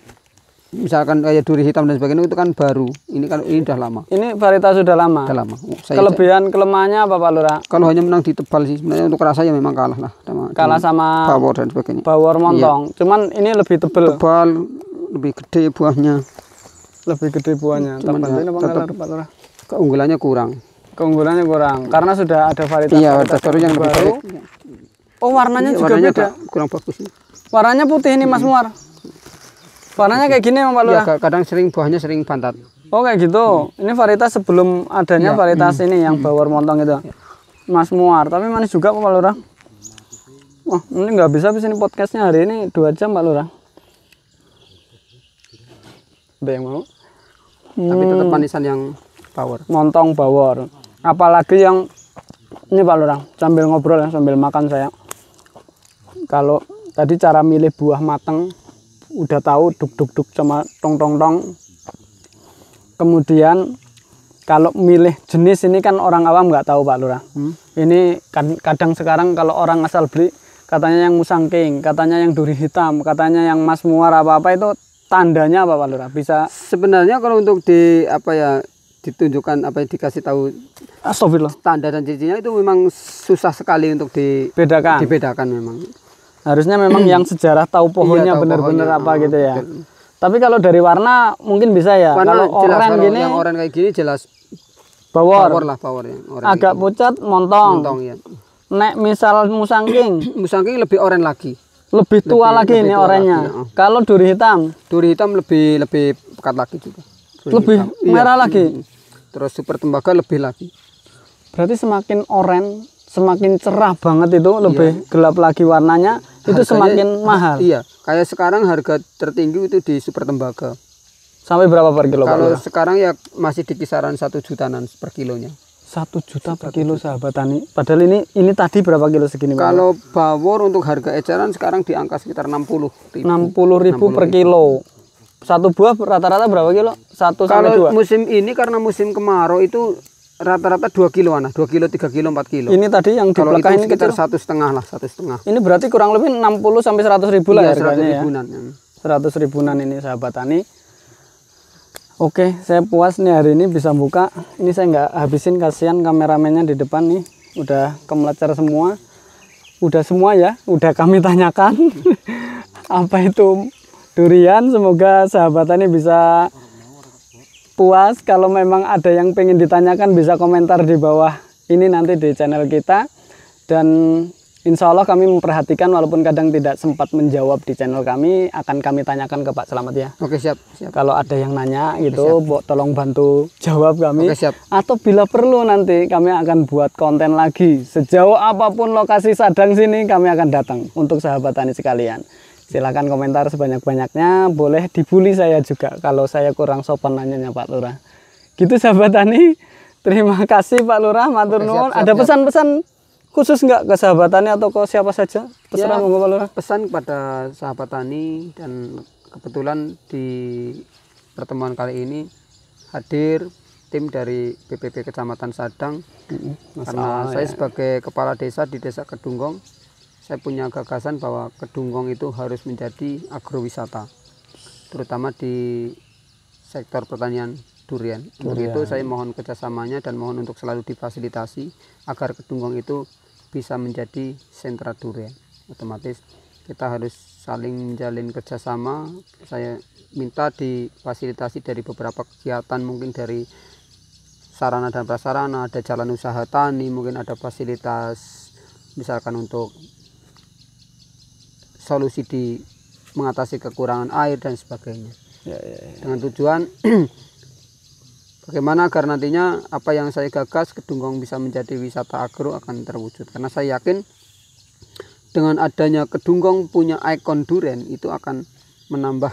Misalkan kayak duri hitam dan sebagainya itu kan baru. Ini kan ini sudah lama. Ini varietas sudah lama. Sudah lama. Oh, saya Kelebihan saya, kelemahannya apa Pak Lura? Kalau hanya menang di tebal sih sebenarnya untuk rasa ya memang kalah lah kalah sama bawor dan sebagainya. Bawor montong. Iya. Cuman ini lebih tebal. Tebal lebih gede buahnya lebih gede buahnya Cuman ya, tetap, Lurah keunggulannya kurang keunggulannya kurang karena sudah ada varietas iya, varietas baru yang baru oh warnanya iya, juga warnanya beda kurang bagus warnanya putih ini mas Muar warnanya kayak gini emang Pak iya, Lurah ya, kadang sering buahnya sering pantat oh kayak gitu hmm. ini varietas sebelum adanya ya. varietas hmm. ini yang hmm. bawar montong itu iya. Mas Muar tapi manis juga Pak Lurah Wah, ini nggak bisa habis ini podcastnya hari ini dua jam Pak Lurah B yang mau hmm. tapi tetap hmm. manisan yang power montong power apalagi yang ini Pak Lurah sambil ngobrol ya sambil makan saya kalau tadi cara milih buah mateng udah tahu duk duk duk sama tong tong tong kemudian kalau milih jenis ini kan orang awam nggak tahu Pak Lurah. Hmm. Ini kan kadang sekarang kalau orang asal beli katanya yang musangking, katanya yang duri hitam, katanya yang mas muara apa apa itu tandanya apa Pak Lurah? Bisa sebenarnya kalau untuk di apa ya ditunjukkan apa yang dikasih tahu Astagfirullah. Tanda dan cirinya itu memang susah sekali untuk dibedakan. Dibedakan memang. Harusnya memang *clears throat* yang sejarah tahu iya, pohonnya iya, benar-benar apa oh, gitu ya. Betul. Tapi kalau dari warna mungkin bisa ya. Warna kalau jelas, oranye gini, yang oranye kayak gini jelas Power. Power lah power ya. Agak pucat montong. Montong ya. Nek misal musangking, *clears throat* musangking lebih oranye lagi. Lebih tua lebih, lagi lebih ini orangnya. ya. Kalau duri hitam, duri hitam lebih lebih pekat lagi juga. Duri lebih hitam. Iya. merah iya. lagi. Terus super tembaga lebih lagi. Berarti semakin oranye, semakin cerah banget itu, iya. lebih gelap lagi warnanya, Harganya, itu semakin *laughs* mahal. Iya, kayak sekarang harga tertinggi itu di super tembaga. Sampai berapa per kilo? Kalau sekarang ya masih di kisaran satu jutaan per kilonya satu juta per kilo sahabat tani. Padahal ini ini tadi berapa kilo segini? Kalau bawor untuk harga eceran sekarang di angka sekitar 60 ribu. 60 ribu per kilo. Satu buah rata-rata berapa kilo? Satu Kalau sampai dua. musim ini karena musim kemarau itu rata-rata dua kilo, nah dua kilo, tiga kilo, empat kilo. Ini tadi yang di belakang ini sekitar satu setengah lah, satu setengah. Ini berarti kurang lebih enam puluh sampai seratus ribu lah iya, harganya 100 ribunan, ya. 100 ribunan ya. ini sahabat tani. Oke, saya puas nih hari ini bisa buka. Ini saya nggak habisin, kasihan kameramennya di depan nih. Udah kemelecer semua. Udah semua ya, udah kami tanyakan. *laughs* Apa itu durian? Semoga sahabat ini bisa puas. Kalau memang ada yang pengen ditanyakan bisa komentar di bawah. Ini nanti di channel kita. Dan Insya Allah kami memperhatikan walaupun kadang tidak sempat menjawab di channel kami akan kami tanyakan ke Pak Selamat ya. Oke siap. siap. Kalau ada yang nanya gitu, Oke, tolong bantu jawab kami. Oke siap. Atau bila perlu nanti kami akan buat konten lagi sejauh apapun lokasi Sadang sini kami akan datang untuk sahabat tani sekalian. Silakan komentar sebanyak-banyaknya, boleh dibully saya juga kalau saya kurang sopan nanya Pak Lurah. Gitu sahabat tani. Terima kasih Pak Lurah, matur nuwun. Ada pesan-pesan khusus nggak ke sahabat atau ke siapa saja? Terserah ya, mau Pesan kepada sahabat tani dan kebetulan di pertemuan kali ini hadir tim dari BPP Kecamatan Sadang hmm, karena saya ya. sebagai kepala desa di Desa Kedunggong saya punya gagasan bahwa Kedunggong itu harus menjadi agrowisata terutama di sektor pertanian durian. Untuk itu saya mohon kerjasamanya dan mohon untuk selalu difasilitasi agar Kedunggong itu bisa menjadi sentra durian. Otomatis kita harus saling menjalin kerjasama. Saya minta difasilitasi dari beberapa kegiatan mungkin dari sarana dan prasarana, ada jalan usaha tani, mungkin ada fasilitas misalkan untuk solusi di mengatasi kekurangan air dan sebagainya. Ya, ya, ya. Dengan tujuan *clears throat* eh, Bagaimana agar nantinya apa yang saya gagas Kedunggong bisa menjadi wisata agro akan terwujud karena saya yakin dengan adanya Kedunggong punya ikon duren itu akan menambah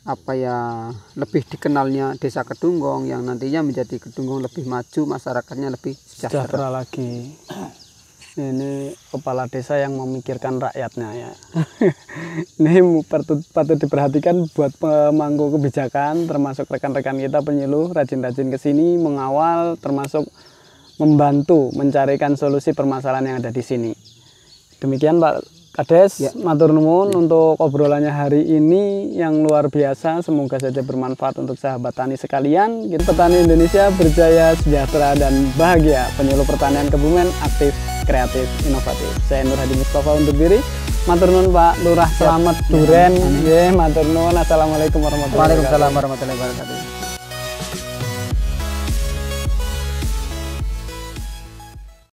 apa ya lebih dikenalnya desa Kedunggong yang nantinya menjadi Kedunggong lebih maju masyarakatnya lebih sejahtera, sejahtera lagi ini kepala desa yang memikirkan rakyatnya ya *laughs* ini patut, patut diperhatikan buat pemangku kebijakan termasuk rekan-rekan kita penyuluh rajin-rajin ke sini mengawal termasuk membantu mencarikan solusi permasalahan yang ada di sini demikian Pak Kades ya. matur nuwun ya. untuk obrolannya hari ini yang luar biasa semoga saja bermanfaat untuk sahabat tani sekalian Kita petani Indonesia berjaya sejahtera dan bahagia penyuluh pertanian kebumen aktif kreatif, inovatif. Saya Nur Hadi Mustafa untuk diri. Matur nuwun Pak Lurah selamat ya. duren. Nggih, matur nuwun. Assalamualaikum warahmatullahi warahmatullahi wabarakatuh.